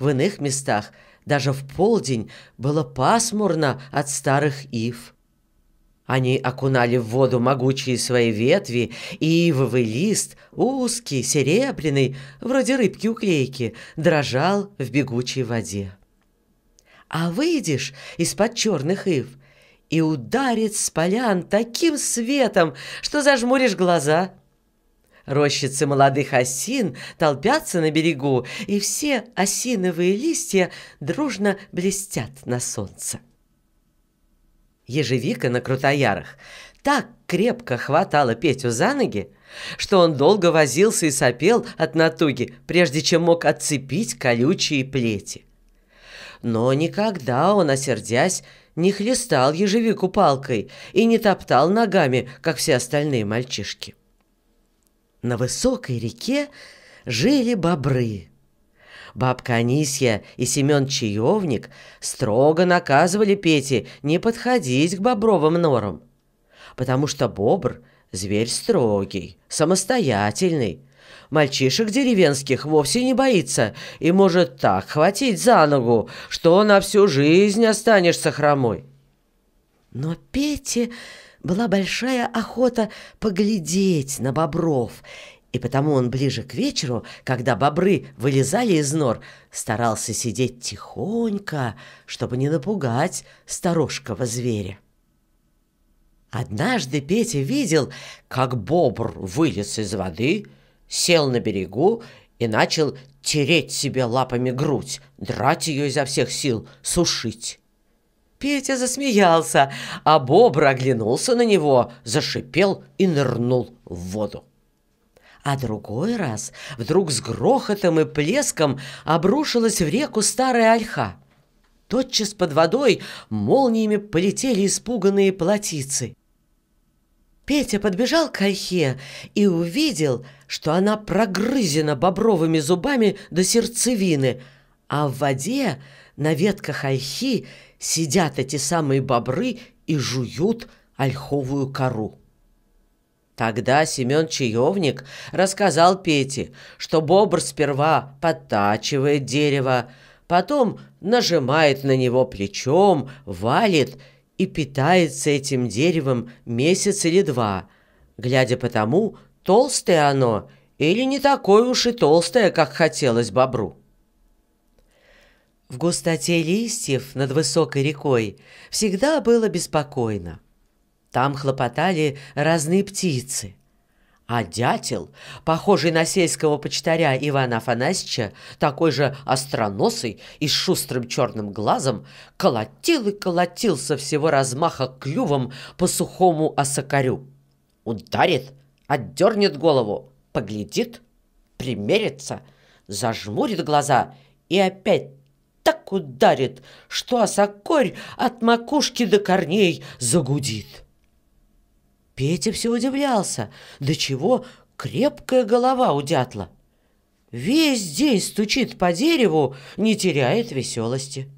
В иных местах даже в полдень было пасмурно от старых ив. Они окунали в воду могучие свои ветви, и ивовый лист, узкий, серебряный, вроде рыбки-уклейки, дрожал в бегучей воде а выйдешь из-под черных ив и ударит с полян таким светом, что зажмуришь глаза. Рощицы молодых осин толпятся на берегу, и все осиновые листья дружно блестят на солнце. Ежевика на крутоярах так крепко хватала Петю за ноги, что он долго возился и сопел от натуги, прежде чем мог отцепить колючие плети но никогда он, осердясь, не хлестал ежевику палкой и не топтал ногами, как все остальные мальчишки. На высокой реке жили бобры. Бабка Анисья и Семен Чаевник строго наказывали Пете не подходить к бобровым норам, потому что бобр – зверь строгий, самостоятельный, мальчишек деревенских вовсе не боится и может так хватить за ногу, что на всю жизнь останешься хромой. Но Пете была большая охота поглядеть на бобров, и потому он ближе к вечеру, когда бобры вылезали из нор, старался сидеть тихонько, чтобы не напугать сторожкого зверя. Однажды Петя видел, как бобр вылез из воды — сел на берегу и начал тереть себе лапами грудь, драть ее изо всех сил, сушить. Петя засмеялся, а бобр оглянулся на него, зашипел и нырнул в воду. А другой раз вдруг с грохотом и плеском обрушилась в реку старая ольха. Тотчас под водой молниями полетели испуганные плотицы. Петя подбежал к Айхе и увидел, что она прогрызена бобровыми зубами до сердцевины, а в воде на ветках Айхи сидят эти самые бобры и жуют ольховую кору. Тогда Семен Чаевник рассказал Пете, что бобр сперва подтачивает дерево, потом нажимает на него плечом, валит и питается этим деревом месяц или два, глядя по тому, толстое оно или не такое уж и толстое, как хотелось бобру. В густоте листьев над высокой рекой всегда было беспокойно. Там хлопотали разные птицы – а дятел, похожий на сельского почтаря Ивана Афанасьевича, такой же остроносый и с шустрым черным глазом, колотил и колотил со всего размаха клювом по сухому осокарю. Ударит, отдернет голову, поглядит, примерится, зажмурит глаза и опять так ударит, что осокорь от макушки до корней загудит. Петя все удивлялся, до чего крепкая голова у дятла. Весь день стучит по дереву, не теряет веселости.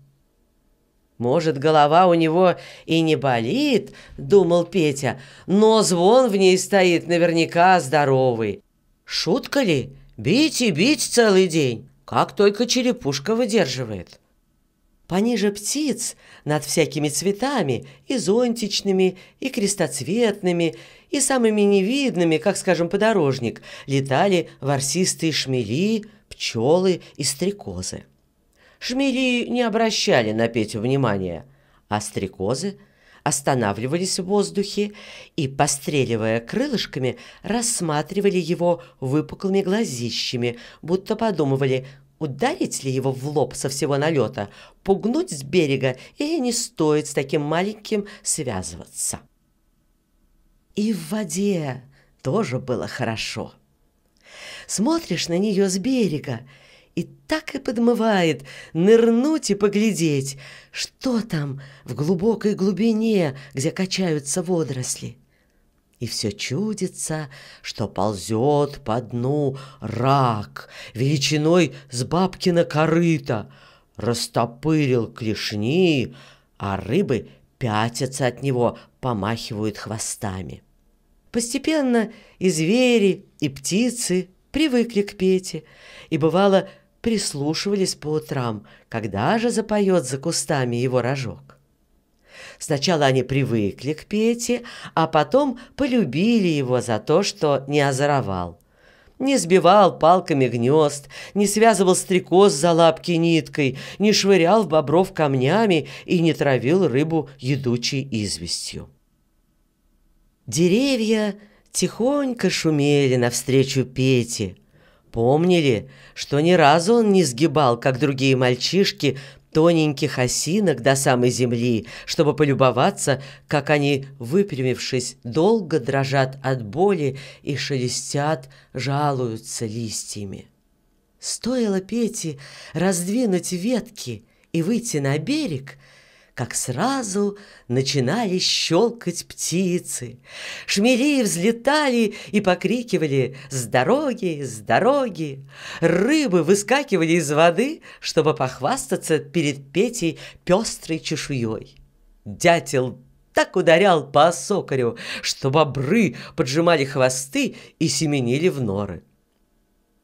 Может, голова у него и не болит, думал Петя, но звон в ней стоит наверняка здоровый. Шутка ли? Бить и бить целый день, как только черепушка выдерживает пониже птиц, над всякими цветами, и зонтичными, и крестоцветными, и самыми невидными, как, скажем, подорожник, летали ворсистые шмели, пчелы и стрекозы. Шмели не обращали на Петю внимания, а стрекозы останавливались в воздухе и, постреливая крылышками, рассматривали его выпуклыми глазищами, будто подумывали – Ударить ли его в лоб со всего налета, пугнуть с берега или не стоит с таким маленьким связываться? И в воде тоже было хорошо. Смотришь на нее с берега, и так и подмывает нырнуть и поглядеть, что там в глубокой глубине, где качаются водоросли и все чудится, что ползет по дну рак величиной с бабкина корыта, растопырил клешни, а рыбы пятятся от него, помахивают хвостами. Постепенно и звери, и птицы привыкли к Пете, и, бывало, прислушивались по утрам, когда же запоет за кустами его рожок. Сначала они привыкли к Пете, а потом полюбили его за то, что не озоровал. Не сбивал палками гнезд, не связывал стрекоз за лапки ниткой, не швырял в бобров камнями и не травил рыбу едучей известью. Деревья тихонько шумели навстречу Пете – помнили, что ни разу он не сгибал, как другие мальчишки, тоненьких осинок до самой земли, чтобы полюбоваться, как они, выпрямившись, долго дрожат от боли и шелестят, жалуются листьями. Стоило Пете раздвинуть ветки и выйти на берег – как сразу начинали щелкать птицы. Шмели взлетали и покрикивали «С дороги! С дороги!». Рыбы выскакивали из воды, чтобы похвастаться перед Петей пестрой чешуей. Дятел так ударял по осокарю, что бобры поджимали хвосты и семенили в норы.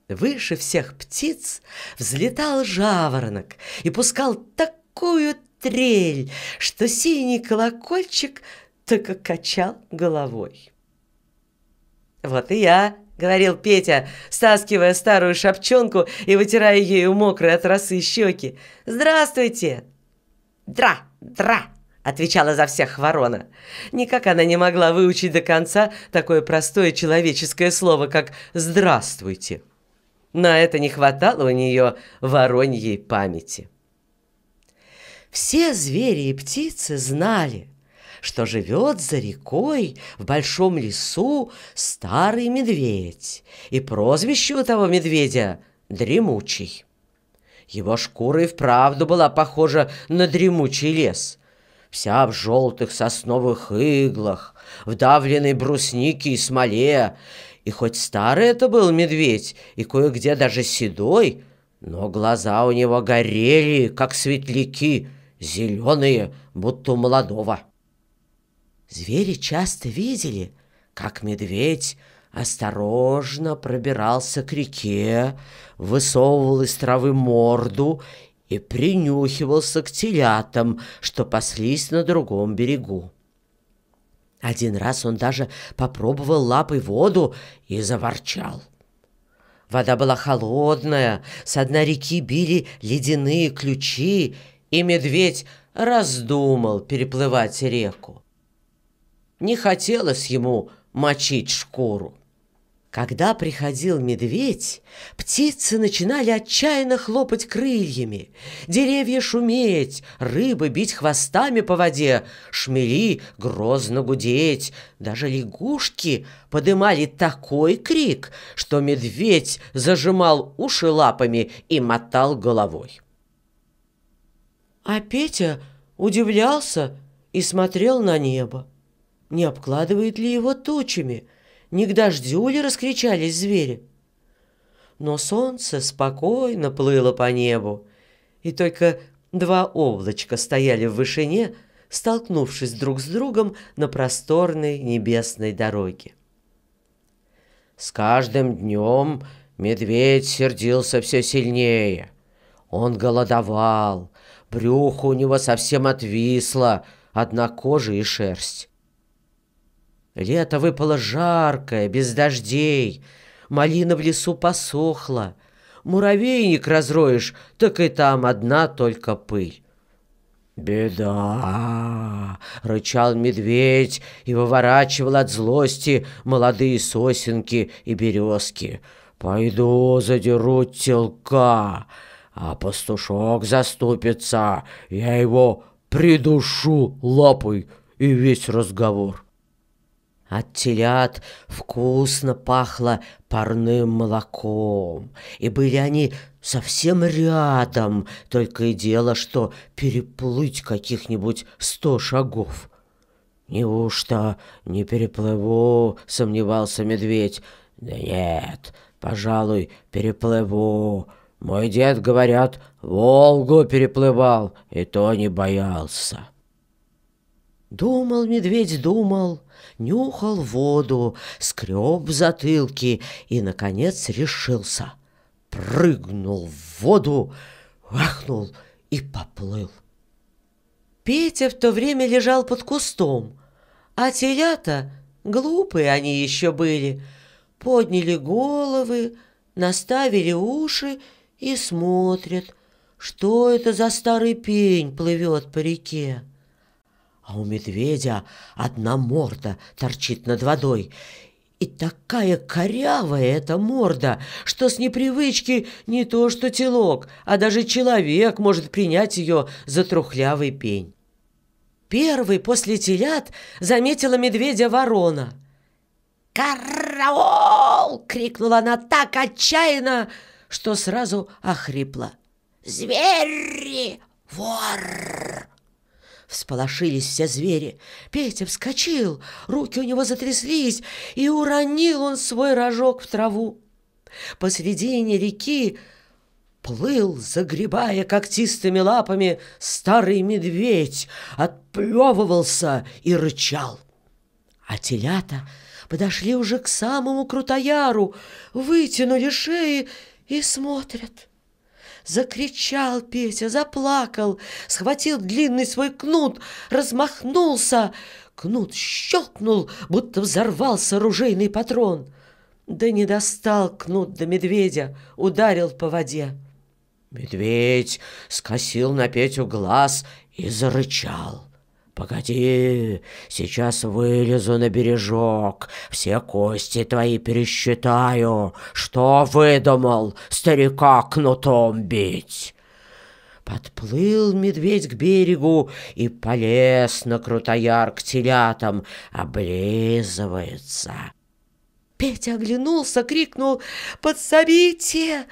Выше всех птиц взлетал жаворонок и пускал такую трель, что синий колокольчик только качал головой. «Вот и я», — говорил Петя, стаскивая старую шапчонку и вытирая ею мокрые от росы щеки. «Здравствуйте!» «Дра! Дра!» — отвечала за всех ворона. Никак она не могла выучить до конца такое простое человеческое слово, как «здравствуйте». На это не хватало у нее вороньей памяти. Все звери и птицы знали, что живет за рекой в большом лесу старый медведь, и прозвище у того медведя — Дремучий. Его шкура и вправду была похожа на дремучий лес, вся в желтых сосновых иглах, вдавленной брусники и смоле, и хоть старый это был медведь, и кое-где даже седой, но глаза у него горели, как светляки — зеленые, будто у молодого. Звери часто видели, как медведь осторожно пробирался к реке, высовывал из травы морду и принюхивался к телятам, что паслись на другом берегу. Один раз он даже попробовал лапой воду и заворчал. Вода была холодная, с дна реки били ледяные ключи, и медведь раздумал переплывать реку. Не хотелось ему мочить шкуру. Когда приходил медведь, птицы начинали отчаянно хлопать крыльями, деревья шуметь, рыбы бить хвостами по воде, шмели грозно гудеть, даже лягушки подымали такой крик, что медведь зажимал уши лапами и мотал головой. А Петя удивлялся и смотрел на небо. Не обкладывает ли его тучами? Не к дождю ли раскричались звери? Но солнце спокойно плыло по небу, и только два облачка стояли в вышине, столкнувшись друг с другом на просторной небесной дороге. С каждым днем медведь сердился все сильнее. Он голодовал, Брюхо у него совсем отвисло, одна кожа и шерсть. Лето выпало жаркое, без дождей. Малина в лесу посохла. Муравейник разроешь, так и там одна только пыль. «Беда!» — рычал медведь и выворачивал от злости молодые сосенки и березки. «Пойду задеру телка!» а пастушок заступится, я его придушу лапой и весь разговор. От телят вкусно пахло парным молоком, и были они совсем рядом, только и дело, что переплыть каких-нибудь сто шагов. «Неужто не переплыву?» — сомневался медведь. «Да нет, пожалуй, переплыву. Мой дед, говорят, Волгу переплывал, и то не боялся. Думал медведь, думал, нюхал воду, скреб затылки и, наконец, решился. Прыгнул в воду, вахнул и поплыл. Петя в то время лежал под кустом, а телята, глупые они еще были, подняли головы, наставили уши и смотрят, что это за старый пень плывет по реке. А у медведя одна морда торчит над водой, и такая корявая эта морда, что с непривычки не то что телок, а даже человек может принять ее за трухлявый пень. Первый после телят заметила медведя ворона. «Караул!» — крикнула она так отчаянно, что сразу охрипло. «Звери! Вор!» Всполошились все звери. Петя вскочил, руки у него затряслись, и уронил он свой рожок в траву. Посредине реки плыл, загребая когтистыми лапами, старый медведь, отплевывался и рычал. А телята подошли уже к самому крутояру, вытянули шеи и смотрят. Закричал Петя, заплакал, схватил длинный свой кнут, размахнулся. Кнут щелкнул, будто взорвался ружейный патрон. Да не достал кнут до медведя, ударил по воде. Медведь скосил на Петю глаз и зарычал. «Погоди, сейчас вылезу на бережок, все кости твои пересчитаю. Что выдумал старика кнутом бить?» Подплыл медведь к берегу и полез на крутояр к телятам, облизывается. Петя оглянулся, крикнул «Подсобите!»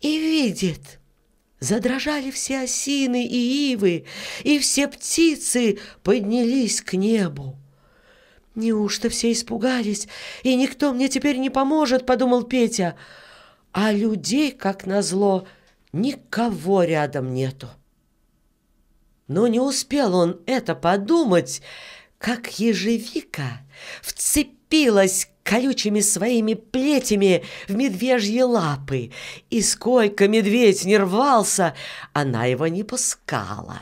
и видит — Задрожали все осины и ивы, и все птицы поднялись к небу. «Неужто все испугались, и никто мне теперь не поможет?» — подумал Петя. «А людей, как назло, никого рядом нету». Но не успел он это подумать, как ежевика вцепилась колючими своими плетями в медвежьи лапы. И сколько медведь не рвался, она его не пускала.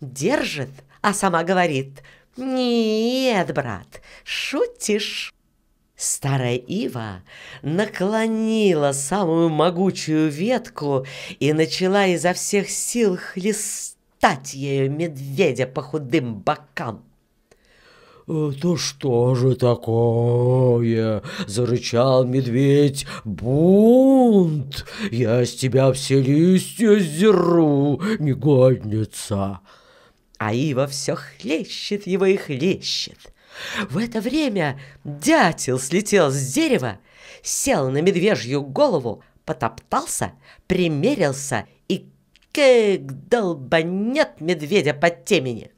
Держит, а сама говорит, «Нет, брат, шутишь». Старая ива наклонила самую могучую ветку и начала изо всех сил хлестать ею медведя по худым бокам. «Это что же такое?» — зарычал медведь. «Бунт! Я с тебя все листья сдеру, негодница!» А Ива все хлещет его и хлещет. В это время дятел слетел с дерева, сел на медвежью голову, потоптался, примерился и как долбанет медведя под темени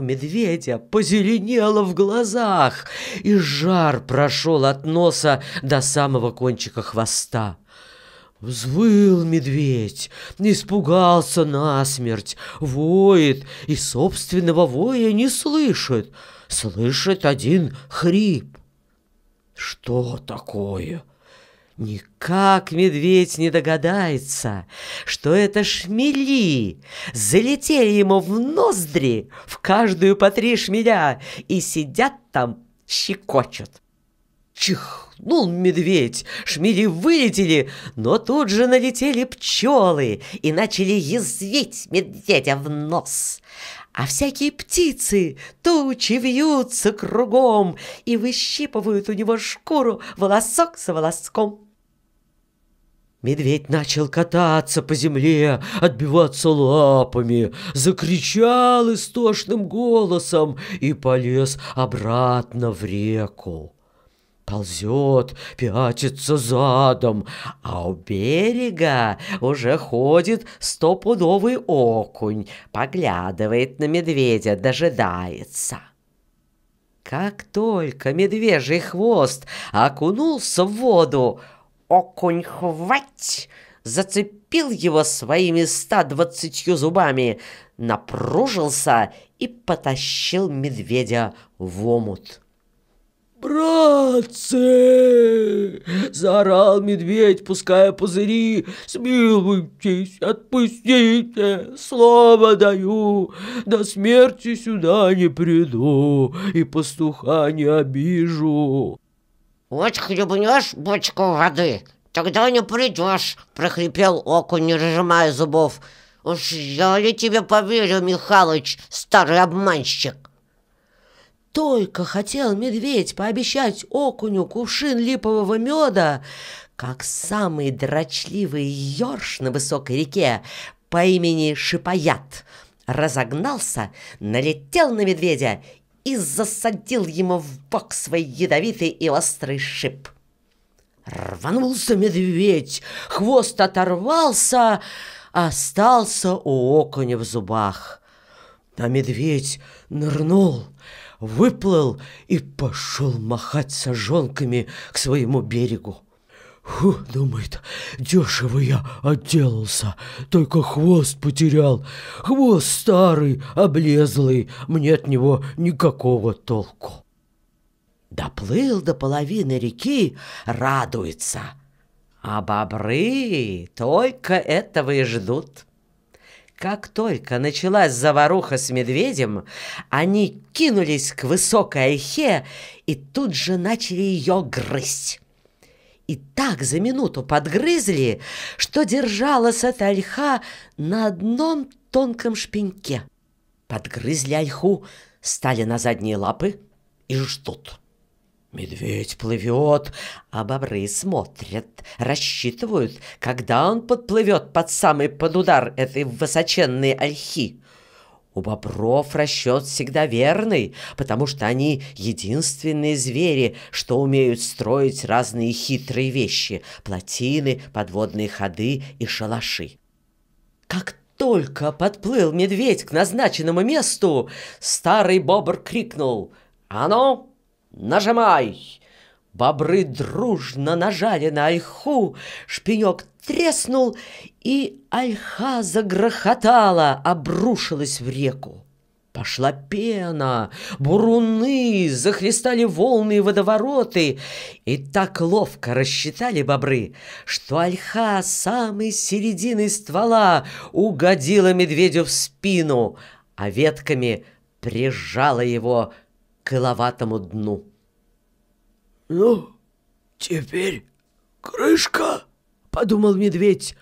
медведя позеленело в глазах, и жар прошел от носа до самого кончика хвоста. Взвыл медведь, испугался насмерть, воет и собственного воя не слышит, слышит один хрип. «Что такое?» Никак медведь не догадается, что это шмели залетели ему в ноздри, в каждую по три шмеля, и сидят там, щекочут. Чихнул медведь, шмели вылетели, но тут же налетели пчелы и начали язвить медведя в нос. А всякие птицы тучи вьются кругом и выщипывают у него шкуру волосок за волоском. Медведь начал кататься по земле, отбиваться лапами, закричал истошным голосом и полез обратно в реку. Ползет, пятится задом, а у берега уже ходит стопудовый окунь, поглядывает на медведя, дожидается. Как только медвежий хвост окунулся в воду, окунь хвать! Зацепил его своими 120 зубами, напружился и потащил медведя в омут. «Братцы!» — заорал медведь, пуская пузыри. «Смилуйтесь, отпустите, слово даю, до смерти сюда не приду и пастуха не обижу». «Вот хлебнешь бочку воды, тогда не придешь», — прохрипел окунь, не разжимая зубов. «Уж я ли тебе поверю, Михалыч, старый обманщик?» Только хотел медведь пообещать окуню кувшин липового меда, как самый дрочливый ерш на высокой реке по имени Шипаят разогнался, налетел на медведя и засадил ему в бок свой ядовитый и острый шип. Рванулся медведь, хвост оторвался, остался у окуня в зубах. А медведь нырнул, выплыл и пошел махать сожонками к своему берегу. Фу, думает, дешево я отделался, только хвост потерял. Хвост старый, облезлый, мне от него никакого толку. Доплыл до половины реки, радуется. А бобры только этого и ждут. Как только началась заваруха с медведем, они кинулись к высокой айхе и тут же начали ее грызть и так за минуту подгрызли, что держалась эта ольха на одном тонком шпеньке. Подгрызли ольху, стали на задние лапы и ждут. Медведь плывет, а бобры смотрят, рассчитывают, когда он подплывет под самый подудар этой высоченной ольхи. У бобров расчет всегда верный, потому что они единственные звери, что умеют строить разные хитрые вещи – плотины, подводные ходы и шалаши. Как только подплыл медведь к назначенному месту, старый бобр крикнул «А ну, нажимай!» Бобры дружно нажали на ольху, шпинек треснул, и ольха загрохотала, обрушилась в реку. Пошла пена, буруны, захлестали волны и водовороты. И так ловко рассчитали бобры, что ольха самой середины ствола угодила медведю в спину, а ветками прижала его к иловатому дну. «Ну, теперь крышка!» подумал медведь.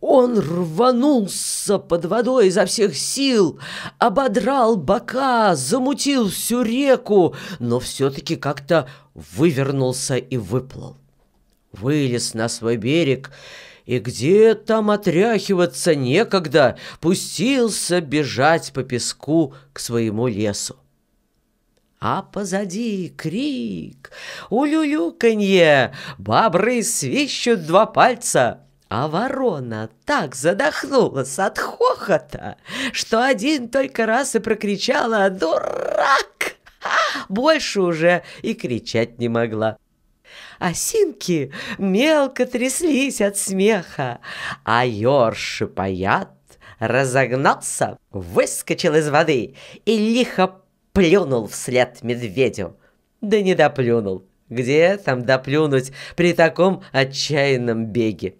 Он рванулся под водой изо всех сил, ободрал бока, замутил всю реку, но все-таки как-то вывернулся и выплыл. Вылез на свой берег и где там отряхиваться некогда, пустился бежать по песку к своему лесу а позади крик, улюлюканье, бобры свищут два пальца, а ворона так задохнулась от хохота, что один только раз и прокричала «Дурак!» Больше уже и кричать не могла. Осинки а мелко тряслись от смеха, а ёрши паят разогнался, выскочил из воды и лихо плюнул вслед медведю. Да не доплюнул. Где там доплюнуть при таком отчаянном беге?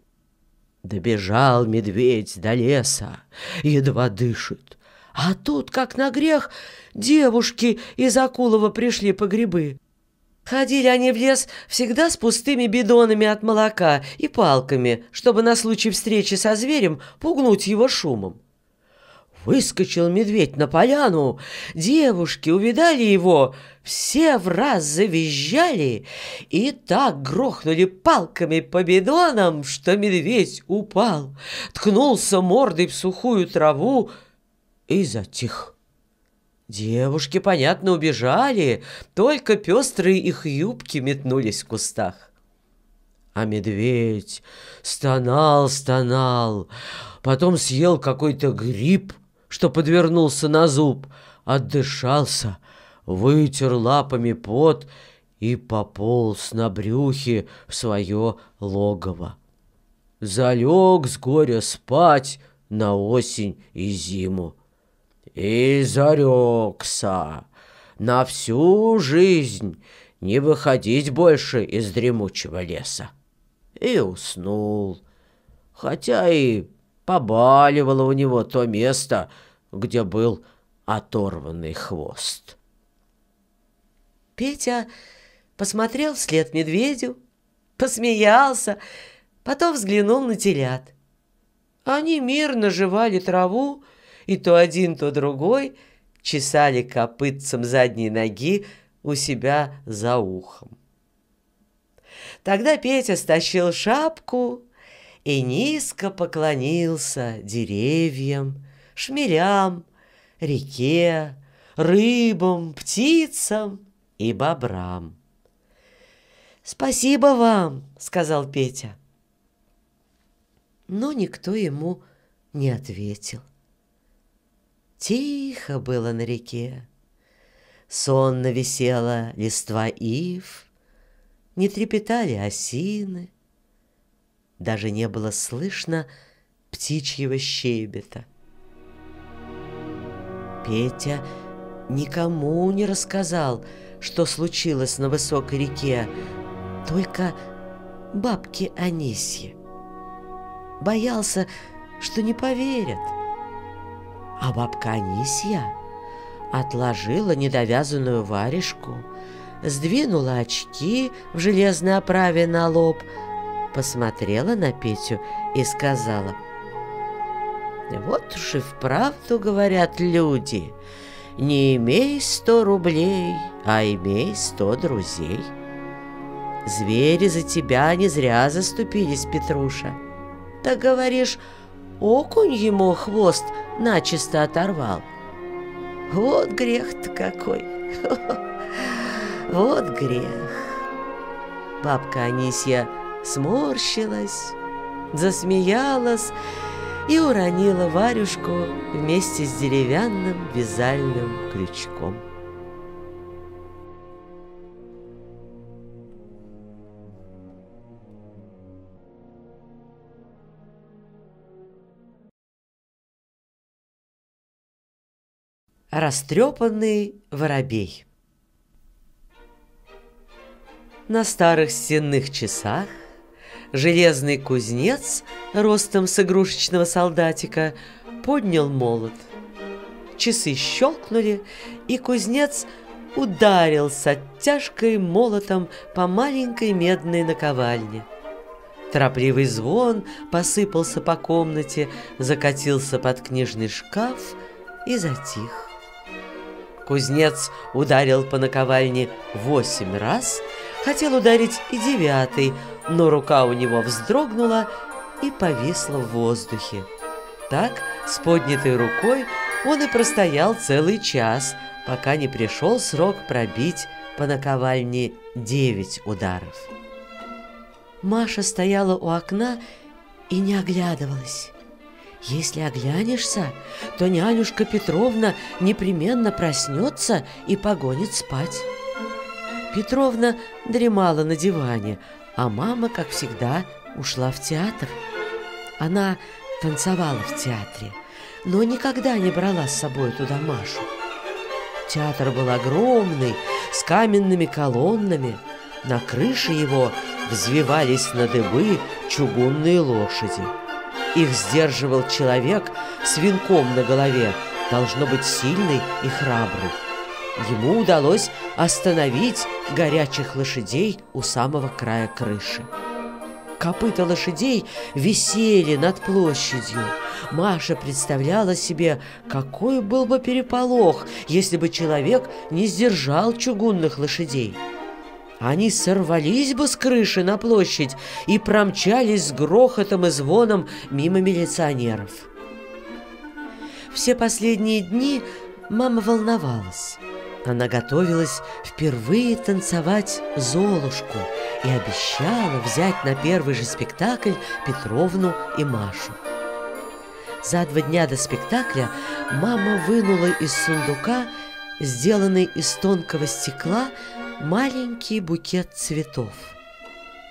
Добежал медведь до леса, едва дышит. А тут, как на грех, девушки из Акулова пришли по грибы. Ходили они в лес всегда с пустыми бидонами от молока и палками, чтобы на случай встречи со зверем пугнуть его шумом. Выскочил медведь на поляну. Девушки увидали его, все в раз завизжали и так грохнули палками по бедонам, что медведь упал, ткнулся мордой в сухую траву и затих. Девушки, понятно, убежали, только пестрые их юбки метнулись в кустах. А медведь стонал, стонал, потом съел какой-то гриб — что подвернулся на зуб, отдышался, вытер лапами пот и пополз на брюхе в свое логово. Залег с горя спать на осень и зиму. И зарекся на всю жизнь не выходить больше из дремучего леса. И уснул, хотя и побаливало у него то место, где был оторванный хвост. Петя посмотрел вслед медведю, посмеялся, потом взглянул на телят. Они мирно жевали траву, и то один, то другой чесали копытцем задней ноги у себя за ухом. Тогда Петя стащил шапку, и низко поклонился деревьям, шмелям, реке, рыбам, птицам и бобрам. «Спасибо вам!» — сказал Петя. Но никто ему не ответил. Тихо было на реке. Сонно висела листва ив, не трепетали осины даже не было слышно птичьего щебета. Петя никому не рассказал, что случилось на высокой реке, только бабке Анисье. Боялся, что не поверят. А бабка Анисья отложила недовязанную варежку, сдвинула очки в железной оправе на лоб – посмотрела на Петю и сказала, «Вот уж и вправду говорят люди, не имей сто рублей, а имей сто друзей». Звери за тебя не зря заступились, Петруша. Так говоришь, окунь ему хвост начисто оторвал. Вот грех-то какой! Вот грех! Бабка Анисья сморщилась, засмеялась и уронила варюшку вместе с деревянным вязальным крючком. Растрепанный воробей На старых стенных часах Железный кузнец, ростом с игрушечного солдатика, поднял молот. Часы щелкнули, и кузнец ударил с оттяжкой молотом по маленькой медной наковальне. Торопливый звон посыпался по комнате, закатился под книжный шкаф и затих. Кузнец ударил по наковальне восемь раз — Хотел ударить и девятый, но рука у него вздрогнула и повисла в воздухе. Так, с поднятой рукой, он и простоял целый час, пока не пришел срок пробить по наковальне девять ударов. Маша стояла у окна и не оглядывалась. Если оглянешься, то нянюшка Петровна непременно проснется и погонит спать. Петровна дремала на диване, а мама, как всегда, ушла в театр. Она танцевала в театре, но никогда не брала с собой туда Машу. Театр был огромный, с каменными колоннами. На крыше его взвивались на дыбы чугунные лошади. Их сдерживал человек с венком на голове, должно быть сильный и храбрый ему удалось остановить горячих лошадей у самого края крыши. Копыта лошадей висели над площадью. Маша представляла себе, какой был бы переполох, если бы человек не сдержал чугунных лошадей. Они сорвались бы с крыши на площадь и промчались с грохотом и звоном мимо милиционеров. Все последние дни мама волновалась. Она готовилась впервые танцевать «Золушку» и обещала взять на первый же спектакль Петровну и Машу. За два дня до спектакля мама вынула из сундука, сделанный из тонкого стекла, маленький букет цветов.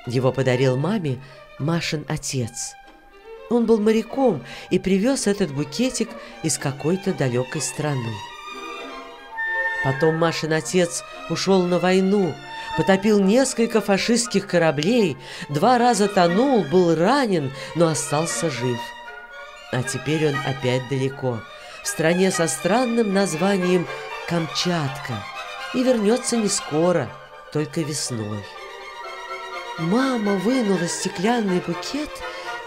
Его подарил маме Машин отец. Он был моряком и привез этот букетик из какой-то далекой страны. Потом Машин отец ушел на войну, потопил несколько фашистских кораблей, два раза тонул, был ранен, но остался жив. А теперь он опять далеко, в стране со странным названием Камчатка, и вернется не скоро, только весной. Мама вынула стеклянный букет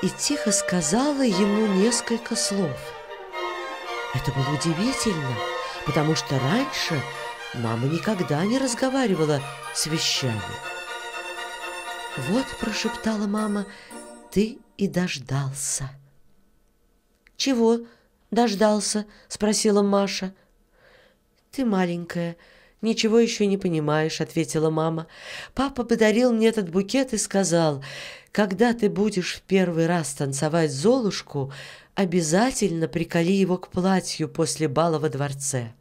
и тихо сказала ему несколько слов. Это было удивительно – потому что раньше мама никогда не разговаривала с вещами. «Вот», — прошептала мама, — «ты и дождался». «Чего дождался?» — спросила Маша. «Ты маленькая, ничего еще не понимаешь», — ответила мама. «Папа подарил мне этот букет и сказал, когда ты будешь в первый раз танцевать «Золушку», обязательно приколи его к платью после бала во дворце.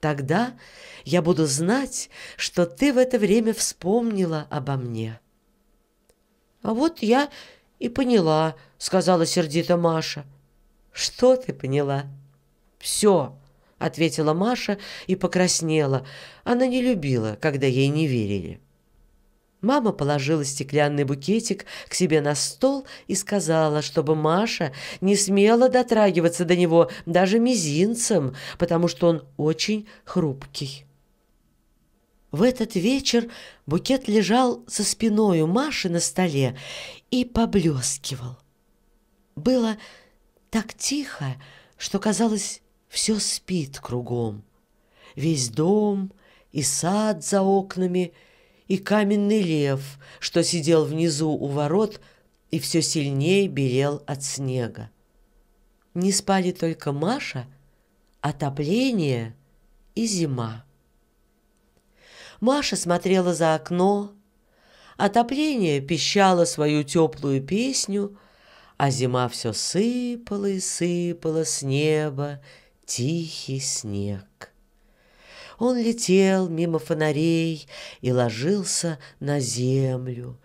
Тогда я буду знать, что ты в это время вспомнила обо мне». «А вот я и поняла», — сказала сердито Маша. «Что ты поняла?» «Все», — ответила Маша и покраснела. Она не любила, когда ей не верили. Мама положила стеклянный букетик к себе на стол и сказала, чтобы Маша не смела дотрагиваться до него даже мизинцем, потому что он очень хрупкий. В этот вечер букет лежал со спиной у Маши на столе и поблескивал. Было так тихо, что, казалось, все спит кругом. Весь дом и сад за окнами — и каменный лев, что сидел внизу у ворот и все сильнее белел от снега. Не спали только Маша, отопление и зима. Маша смотрела за окно, отопление пищало свою теплую песню, а зима все сыпала и сыпала с неба тихий снег. Он летел мимо фонарей и ложился на землю.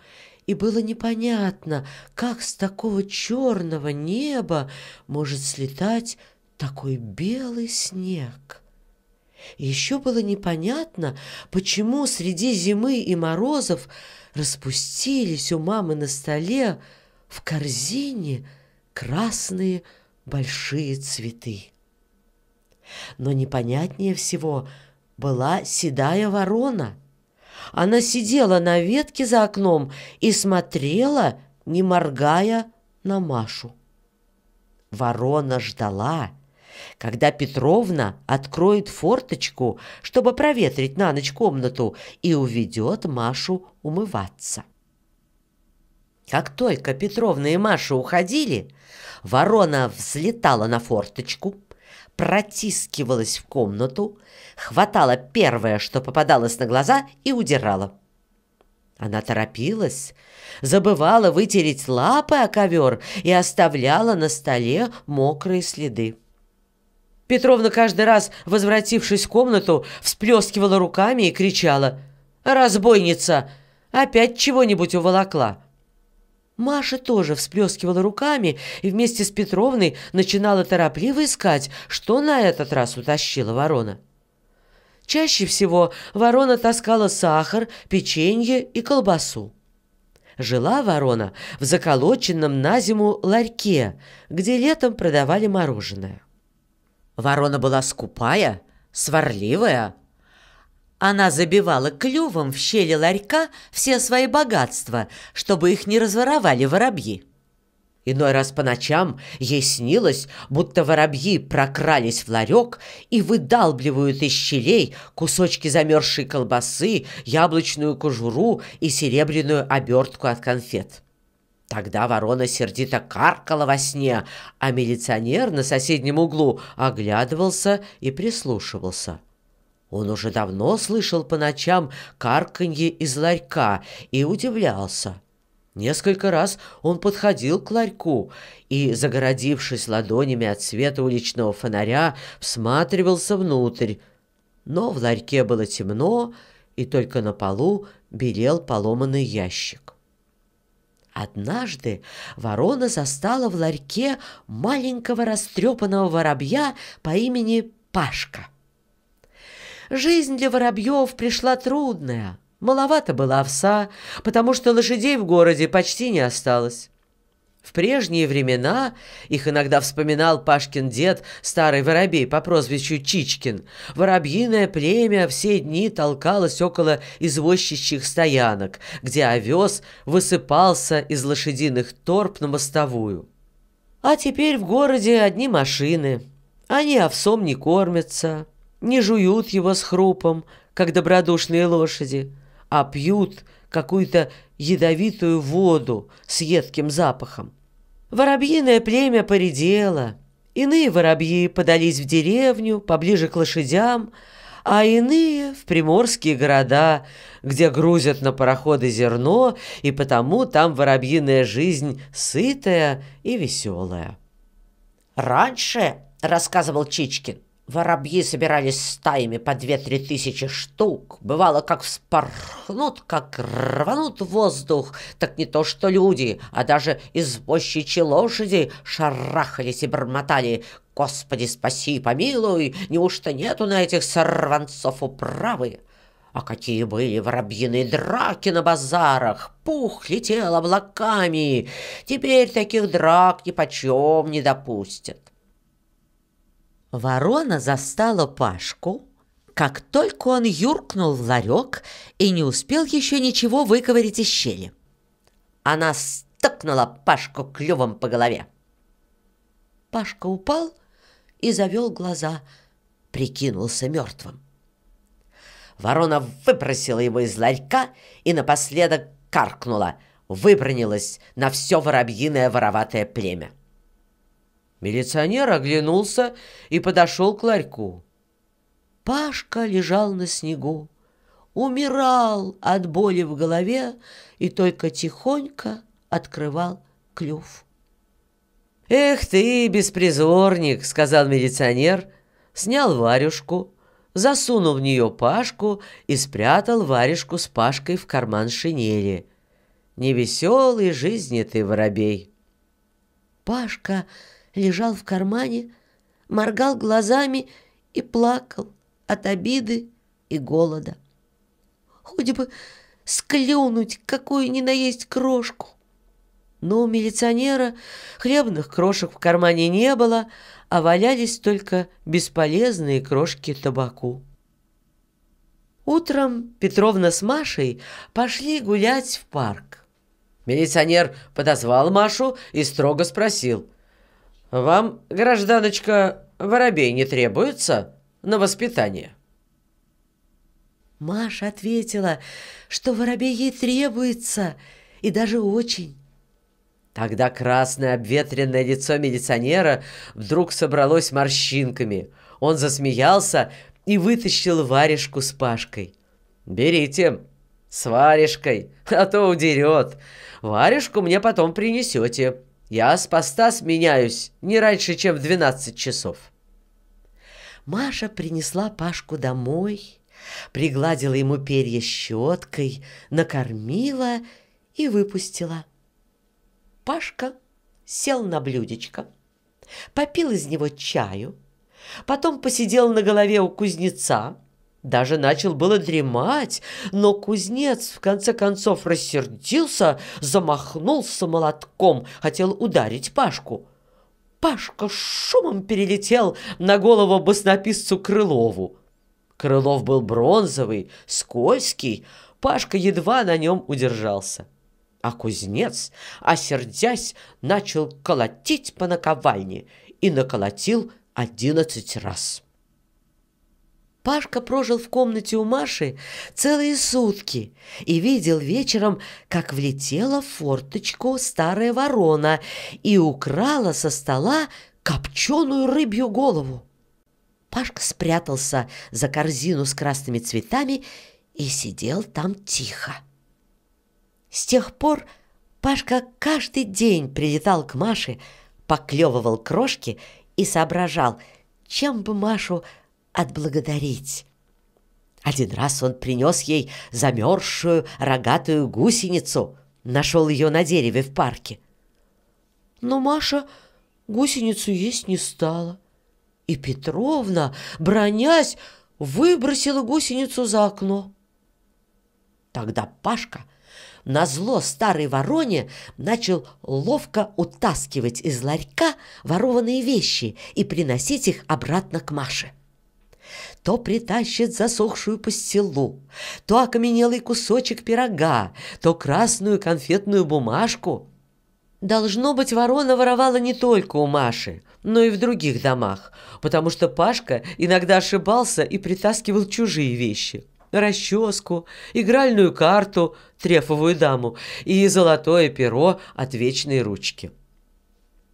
И было непонятно, как с такого черного неба может слетать такой белый снег. И еще было непонятно, почему среди зимы и морозов распустились у мамы на столе в корзине красные большие цветы. Но непонятнее всего была седая ворона. Она сидела на ветке за окном и смотрела, не моргая, на Машу. Ворона ждала, когда Петровна откроет форточку, чтобы проветрить на ночь комнату, и уведет Машу умываться. Как только Петровна и Маша уходили, ворона взлетала на форточку, протискивалась в комнату, хватала первое, что попадалось на глаза, и удирала. Она торопилась, забывала вытереть лапы о ковер и оставляла на столе мокрые следы. Петровна каждый раз, возвратившись в комнату, всплескивала руками и кричала «Разбойница! Опять чего-нибудь уволокла!» Маша тоже всплескивала руками и вместе с Петровной начинала торопливо искать, что на этот раз утащила ворона. Чаще всего ворона таскала сахар, печенье и колбасу. Жила ворона в заколоченном на зиму ларьке, где летом продавали мороженое. Ворона была скупая, сварливая. Она забивала клювом в щели ларька все свои богатства, чтобы их не разворовали воробьи. Иной раз по ночам ей снилось, будто воробьи прокрались в ларек и выдалбливают из щелей кусочки замерзшей колбасы, яблочную кожуру и серебряную обертку от конфет. Тогда ворона сердито каркала во сне, а милиционер на соседнем углу оглядывался и прислушивался. Он уже давно слышал по ночам карканье из ларька и удивлялся. Несколько раз он подходил к ларьку и, загородившись ладонями от света уличного фонаря, всматривался внутрь. Но в ларьке было темно, и только на полу белел поломанный ящик. Однажды ворона застала в ларьке маленького растрепанного воробья по имени Пашка. Жизнь для воробьев пришла трудная — Маловато было овса, потому что лошадей в городе почти не осталось. В прежние времена, их иногда вспоминал Пашкин дед, старый воробей по прозвищу Чичкин, воробьиное племя все дни толкалось около извозчичьих стоянок, где овес высыпался из лошадиных торп на мостовую. А теперь в городе одни машины. Они овсом не кормятся, не жуют его с хрупом, как добродушные лошади – а пьют какую-то ядовитую воду с едким запахом. Воробьиное племя поредело. Иные воробьи подались в деревню, поближе к лошадям, а иные – в приморские города, где грузят на пароходы зерно, и потому там воробьиная жизнь сытая и веселая. «Раньше, – рассказывал Чичкин, Воробьи собирались стаями по две-три тысячи штук. Бывало, как вспорхнут, как рванут воздух, так не то что люди, а даже извозчичьи лошади шарахались и бормотали. «Господи, спаси, помилуй! Неужто нету на этих сорванцов управы?» А какие были воробьиные драки на базарах! Пух летел облаками! Теперь таких драк нипочем не допустят. Ворона застала Пашку, как только он юркнул в ларек и не успел еще ничего выковырить из щели. Она стукнула Пашку клювом по голове. Пашка упал и завел глаза, прикинулся мертвым. Ворона выбросила его из ларька и напоследок каркнула, выбронилась на все воробьиное вороватое племя. Милиционер оглянулся и подошел к ларьку. Пашка лежал на снегу, умирал от боли в голове и только тихонько открывал клюв. «Эх ты, беспризорник!» — сказал милиционер, снял варюшку, засунул в нее Пашку и спрятал варежку с Пашкой в карман шинели. «Невеселый жизни ты, воробей!» Пашка лежал в кармане, моргал глазами и плакал от обиды и голода. Хоть бы склюнуть какую ни наесть крошку. Но у милиционера хлебных крошек в кармане не было, а валялись только бесполезные крошки табаку. Утром Петровна с Машей пошли гулять в парк. Милиционер подозвал Машу и строго спросил. Вам, гражданочка, воробей не требуется на воспитание?» Маша ответила, что воробей ей требуется, и даже очень. Тогда красное обветренное лицо милиционера вдруг собралось морщинками. Он засмеялся и вытащил варежку с Пашкой. «Берите, с варежкой, а то удерет. Варежку мне потом принесете». Я с поста сменяюсь не раньше, чем в двенадцать часов. Маша принесла Пашку домой, пригладила ему перья щеткой, накормила и выпустила. Пашка сел на блюдечко, попил из него чаю, потом посидел на голове у кузнеца, даже начал было дремать, но кузнец в конце концов рассердился, замахнулся молотком, хотел ударить Пашку. Пашка шумом перелетел на голову баснописцу Крылову. Крылов был бронзовый, скользкий, Пашка едва на нем удержался. А кузнец, осердясь, начал колотить по наковальне и наколотил одиннадцать раз. Пашка прожил в комнате у Маши целые сутки и видел вечером, как влетела в форточку старая ворона и украла со стола копченую рыбью голову. Пашка спрятался за корзину с красными цветами и сидел там тихо. С тех пор Пашка каждый день прилетал к Маше, поклевывал крошки и соображал, чем бы Машу отблагодарить. Один раз он принес ей замерзшую рогатую гусеницу, нашел ее на дереве в парке. Но Маша гусеницу есть не стала. И Петровна, бронясь, выбросила гусеницу за окно. Тогда Пашка, на зло старой вороне, начал ловко утаскивать из ларька ворованные вещи и приносить их обратно к Маше. — то притащит засохшую пастилу, то окаменелый кусочек пирога, то красную конфетную бумажку. Должно быть, ворона воровала не только у Маши, но и в других домах, потому что Пашка иногда ошибался и притаскивал чужие вещи расческу, игральную карту, трефовую даму и золотое перо от вечной ручки.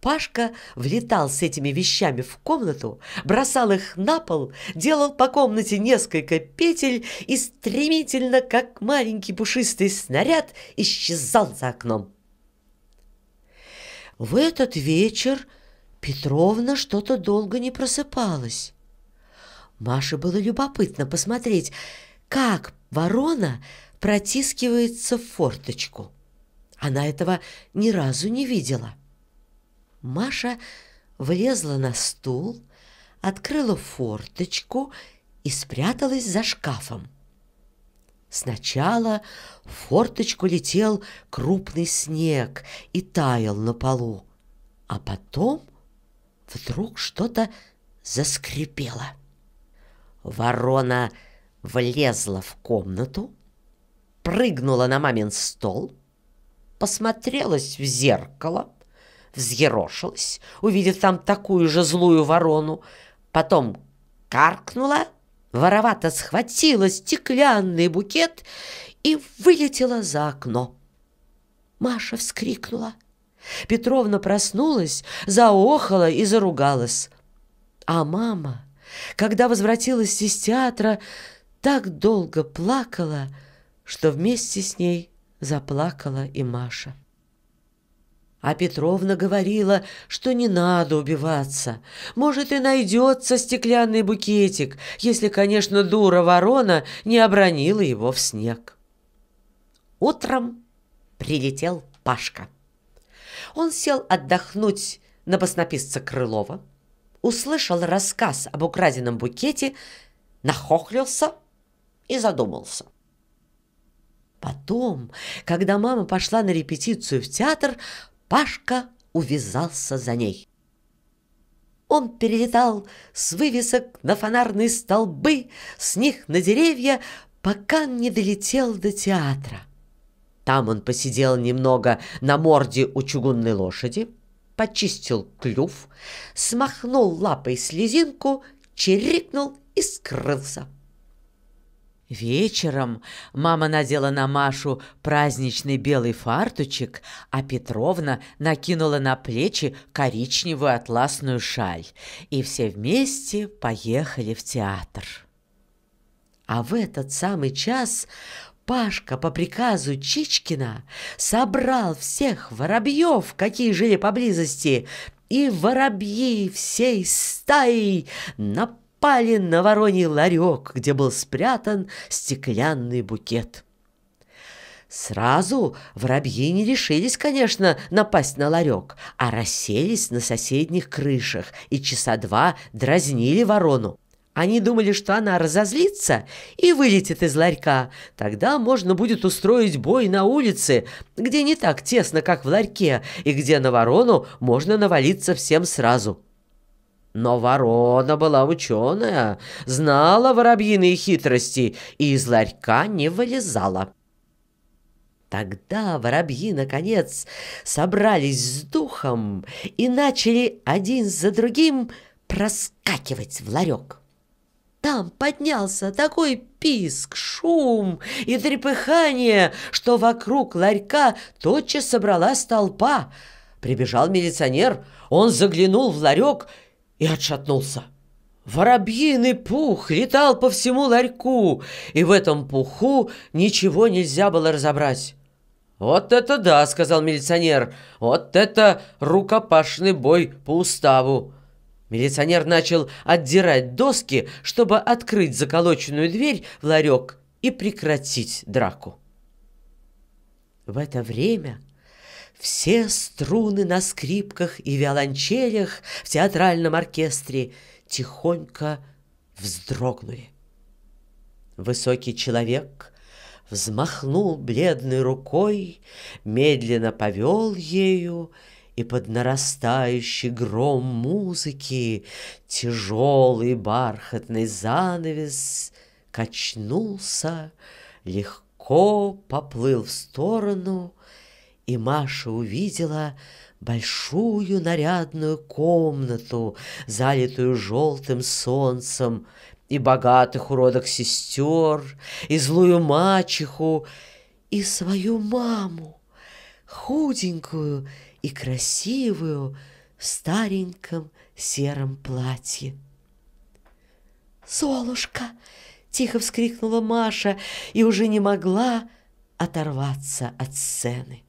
Пашка влетал с этими вещами в комнату, бросал их на пол, делал по комнате несколько петель и стремительно, как маленький пушистый снаряд, исчезал за окном. В этот вечер Петровна что-то долго не просыпалась. Маше было любопытно посмотреть, как ворона протискивается в форточку. Она этого ни разу не видела. Маша влезла на стул, открыла форточку и спряталась за шкафом. Сначала в форточку летел крупный снег и таял на полу, а потом вдруг что-то заскрипело. Ворона влезла в комнату, прыгнула на мамин стол, посмотрелась в зеркало — взъерошилась, увидев там такую же злую ворону, потом каркнула, воровато схватила стеклянный букет и вылетела за окно. Маша вскрикнула. Петровна проснулась, заохала и заругалась. А мама, когда возвратилась из театра, так долго плакала, что вместе с ней заплакала и Маша. А Петровна говорила, что не надо убиваться. Может, и найдется стеклянный букетик, если, конечно, дура-ворона не обронила его в снег. Утром прилетел Пашка. Он сел отдохнуть на баснописца Крылова, услышал рассказ об украденном букете, нахохлился и задумался. Потом, когда мама пошла на репетицию в театр, Пашка увязался за ней. Он перелетал с вывесок на фонарные столбы, с них на деревья, пока не долетел до театра. Там он посидел немного на морде у чугунной лошади, почистил клюв, смахнул лапой слезинку, чирикнул и скрылся. Вечером мама надела на Машу праздничный белый фартучек, а Петровна накинула на плечи коричневую атласную шаль, и все вместе поехали в театр. А в этот самый час Пашка по приказу Чичкина собрал всех воробьев, какие жили поблизости, и воробьи всей стаей на напали на вороний ларек, где был спрятан стеклянный букет. Сразу воробьи не решились, конечно, напасть на ларек, а расселись на соседних крышах и часа два дразнили ворону. Они думали, что она разозлится и вылетит из ларька. Тогда можно будет устроить бой на улице, где не так тесно, как в ларьке, и где на ворону можно навалиться всем сразу. Но ворона была ученая, знала воробьиные хитрости и из ларька не вылезала. Тогда воробьи, наконец, собрались с духом и начали один за другим проскакивать в ларек. Там поднялся такой писк, шум и трепыхание, что вокруг ларька тотчас собралась толпа. Прибежал милиционер, он заглянул в ларек — и отшатнулся. Воробьиный пух летал по всему ларьку, и в этом пуху ничего нельзя было разобрать. «Вот это да!» — сказал милиционер. «Вот это рукопашный бой по уставу!» Милиционер начал отдирать доски, чтобы открыть заколоченную дверь в ларек и прекратить драку. В это время все струны на скрипках и виолончелях в театральном оркестре тихонько вздрогнули. Высокий человек взмахнул бледной рукой, медленно повел ею, и под нарастающий гром музыки тяжелый бархатный занавес качнулся, легко поплыл в сторону — и Маша увидела большую нарядную комнату, залитую желтым солнцем, и богатых уродок сестер, и злую мачеху, и свою маму, худенькую и красивую, в стареньком сером платье. «Золушка!» — тихо вскрикнула Маша и уже не могла оторваться от сцены.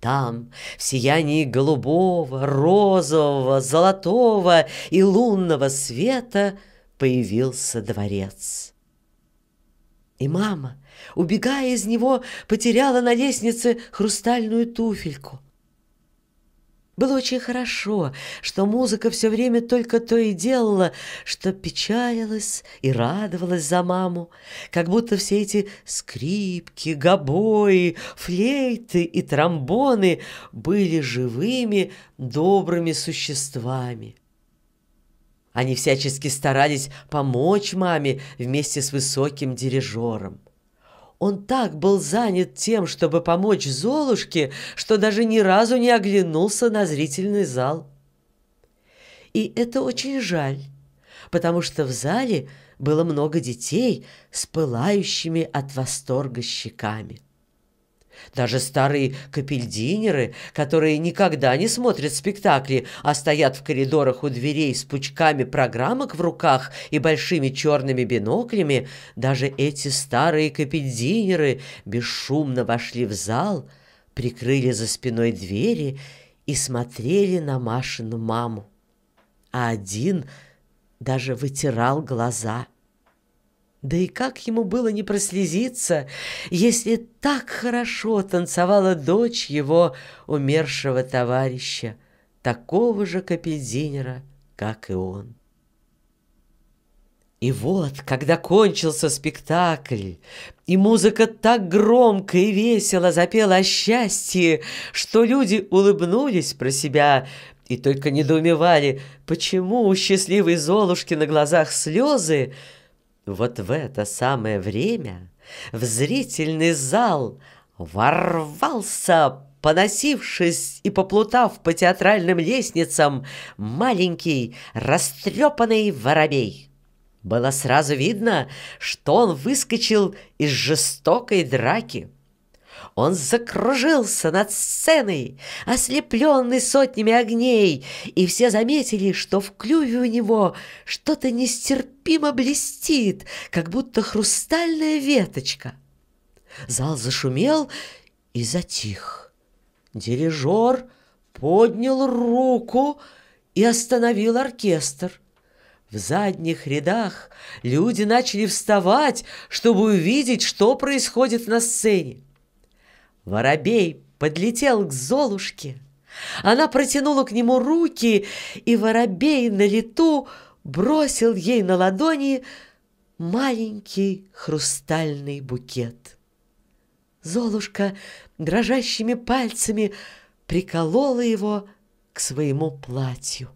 Там, в сиянии голубого, розового, золотого и лунного света, появился дворец. И мама, убегая из него, потеряла на лестнице хрустальную туфельку — было очень хорошо, что музыка все время только то и делала, что печалилась и радовалась за маму, как будто все эти скрипки, гобои, флейты и тромбоны были живыми, добрыми существами. Они всячески старались помочь маме вместе с высоким дирижером – он так был занят тем, чтобы помочь Золушке, что даже ни разу не оглянулся на зрительный зал. И это очень жаль, потому что в зале было много детей с пылающими от восторга щеками. Даже старые капельдинеры, которые никогда не смотрят спектакли, а стоят в коридорах у дверей с пучками программок в руках и большими черными биноклями, даже эти старые капельдинеры бесшумно вошли в зал, прикрыли за спиной двери и смотрели на Машину маму. А один даже вытирал глаза. Да и как ему было не прослезиться, если так хорошо танцевала дочь его умершего товарища, такого же капельдинера, как и он. И вот, когда кончился спектакль, и музыка так громко и весело запела о счастье, что люди улыбнулись про себя и только недоумевали, почему у счастливой Золушки на глазах слезы, вот в это самое время в зрительный зал ворвался, поносившись и поплутав по театральным лестницам, маленький растрепанный воробей. Было сразу видно, что он выскочил из жестокой драки – он закружился над сценой, ослепленный сотнями огней, и все заметили, что в клюве у него что-то нестерпимо блестит, как будто хрустальная веточка. Зал зашумел и затих. Дирижер поднял руку и остановил оркестр. В задних рядах люди начали вставать, чтобы увидеть, что происходит на сцене. Воробей подлетел к Золушке. Она протянула к нему руки, и воробей на лету бросил ей на ладони маленький хрустальный букет. Золушка дрожащими пальцами приколола его к своему платью.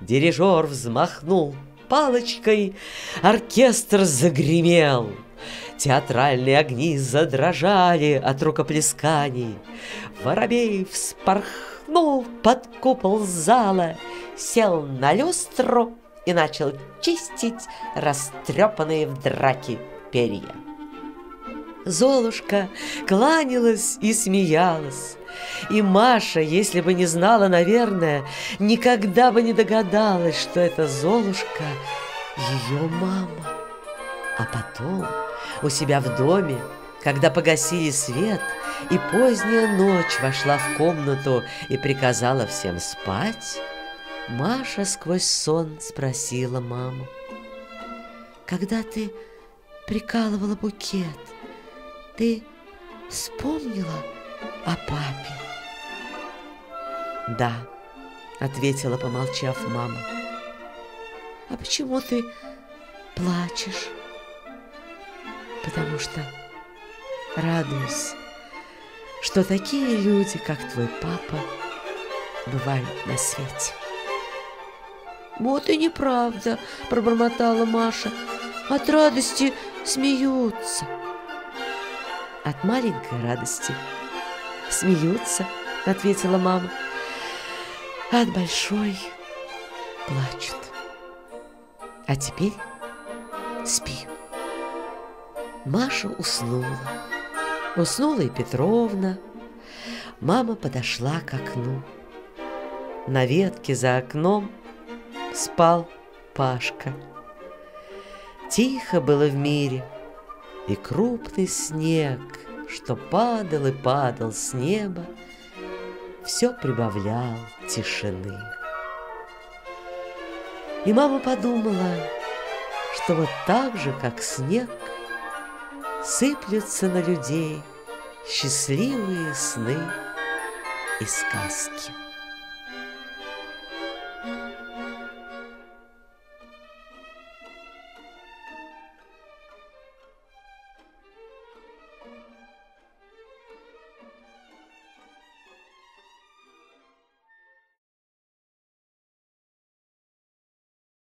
Дирижер взмахнул палочкой, оркестр загремел — Театральные огни задрожали от рукоплесканий. Воробей вспорхнул под купол зала, сел на люстру и начал чистить растрепанные в драке перья. Золушка кланялась и смеялась. И Маша, если бы не знала, наверное, никогда бы не догадалась, что это Золушка ее мама. А потом у себя в доме, когда погасили свет, и поздняя ночь вошла в комнату и приказала всем спать, Маша сквозь сон спросила маму. «Когда ты прикалывала букет, ты вспомнила о папе?» «Да», — ответила, помолчав мама. «А почему ты плачешь?» потому что радуюсь, что такие люди, как твой папа, бывают на свете. «Вот и неправда», — пробормотала Маша. «От радости смеются». «От маленькой радости смеются», — ответила мама. от большой плачут. А теперь спи». Маша уснула. Уснула и Петровна. Мама подошла к окну. На ветке за окном спал Пашка. Тихо было в мире, и крупный снег, что падал и падал с неба, все прибавлял тишины. И мама подумала, что вот так же, как снег – сыплются на людей счастливые сны и сказки.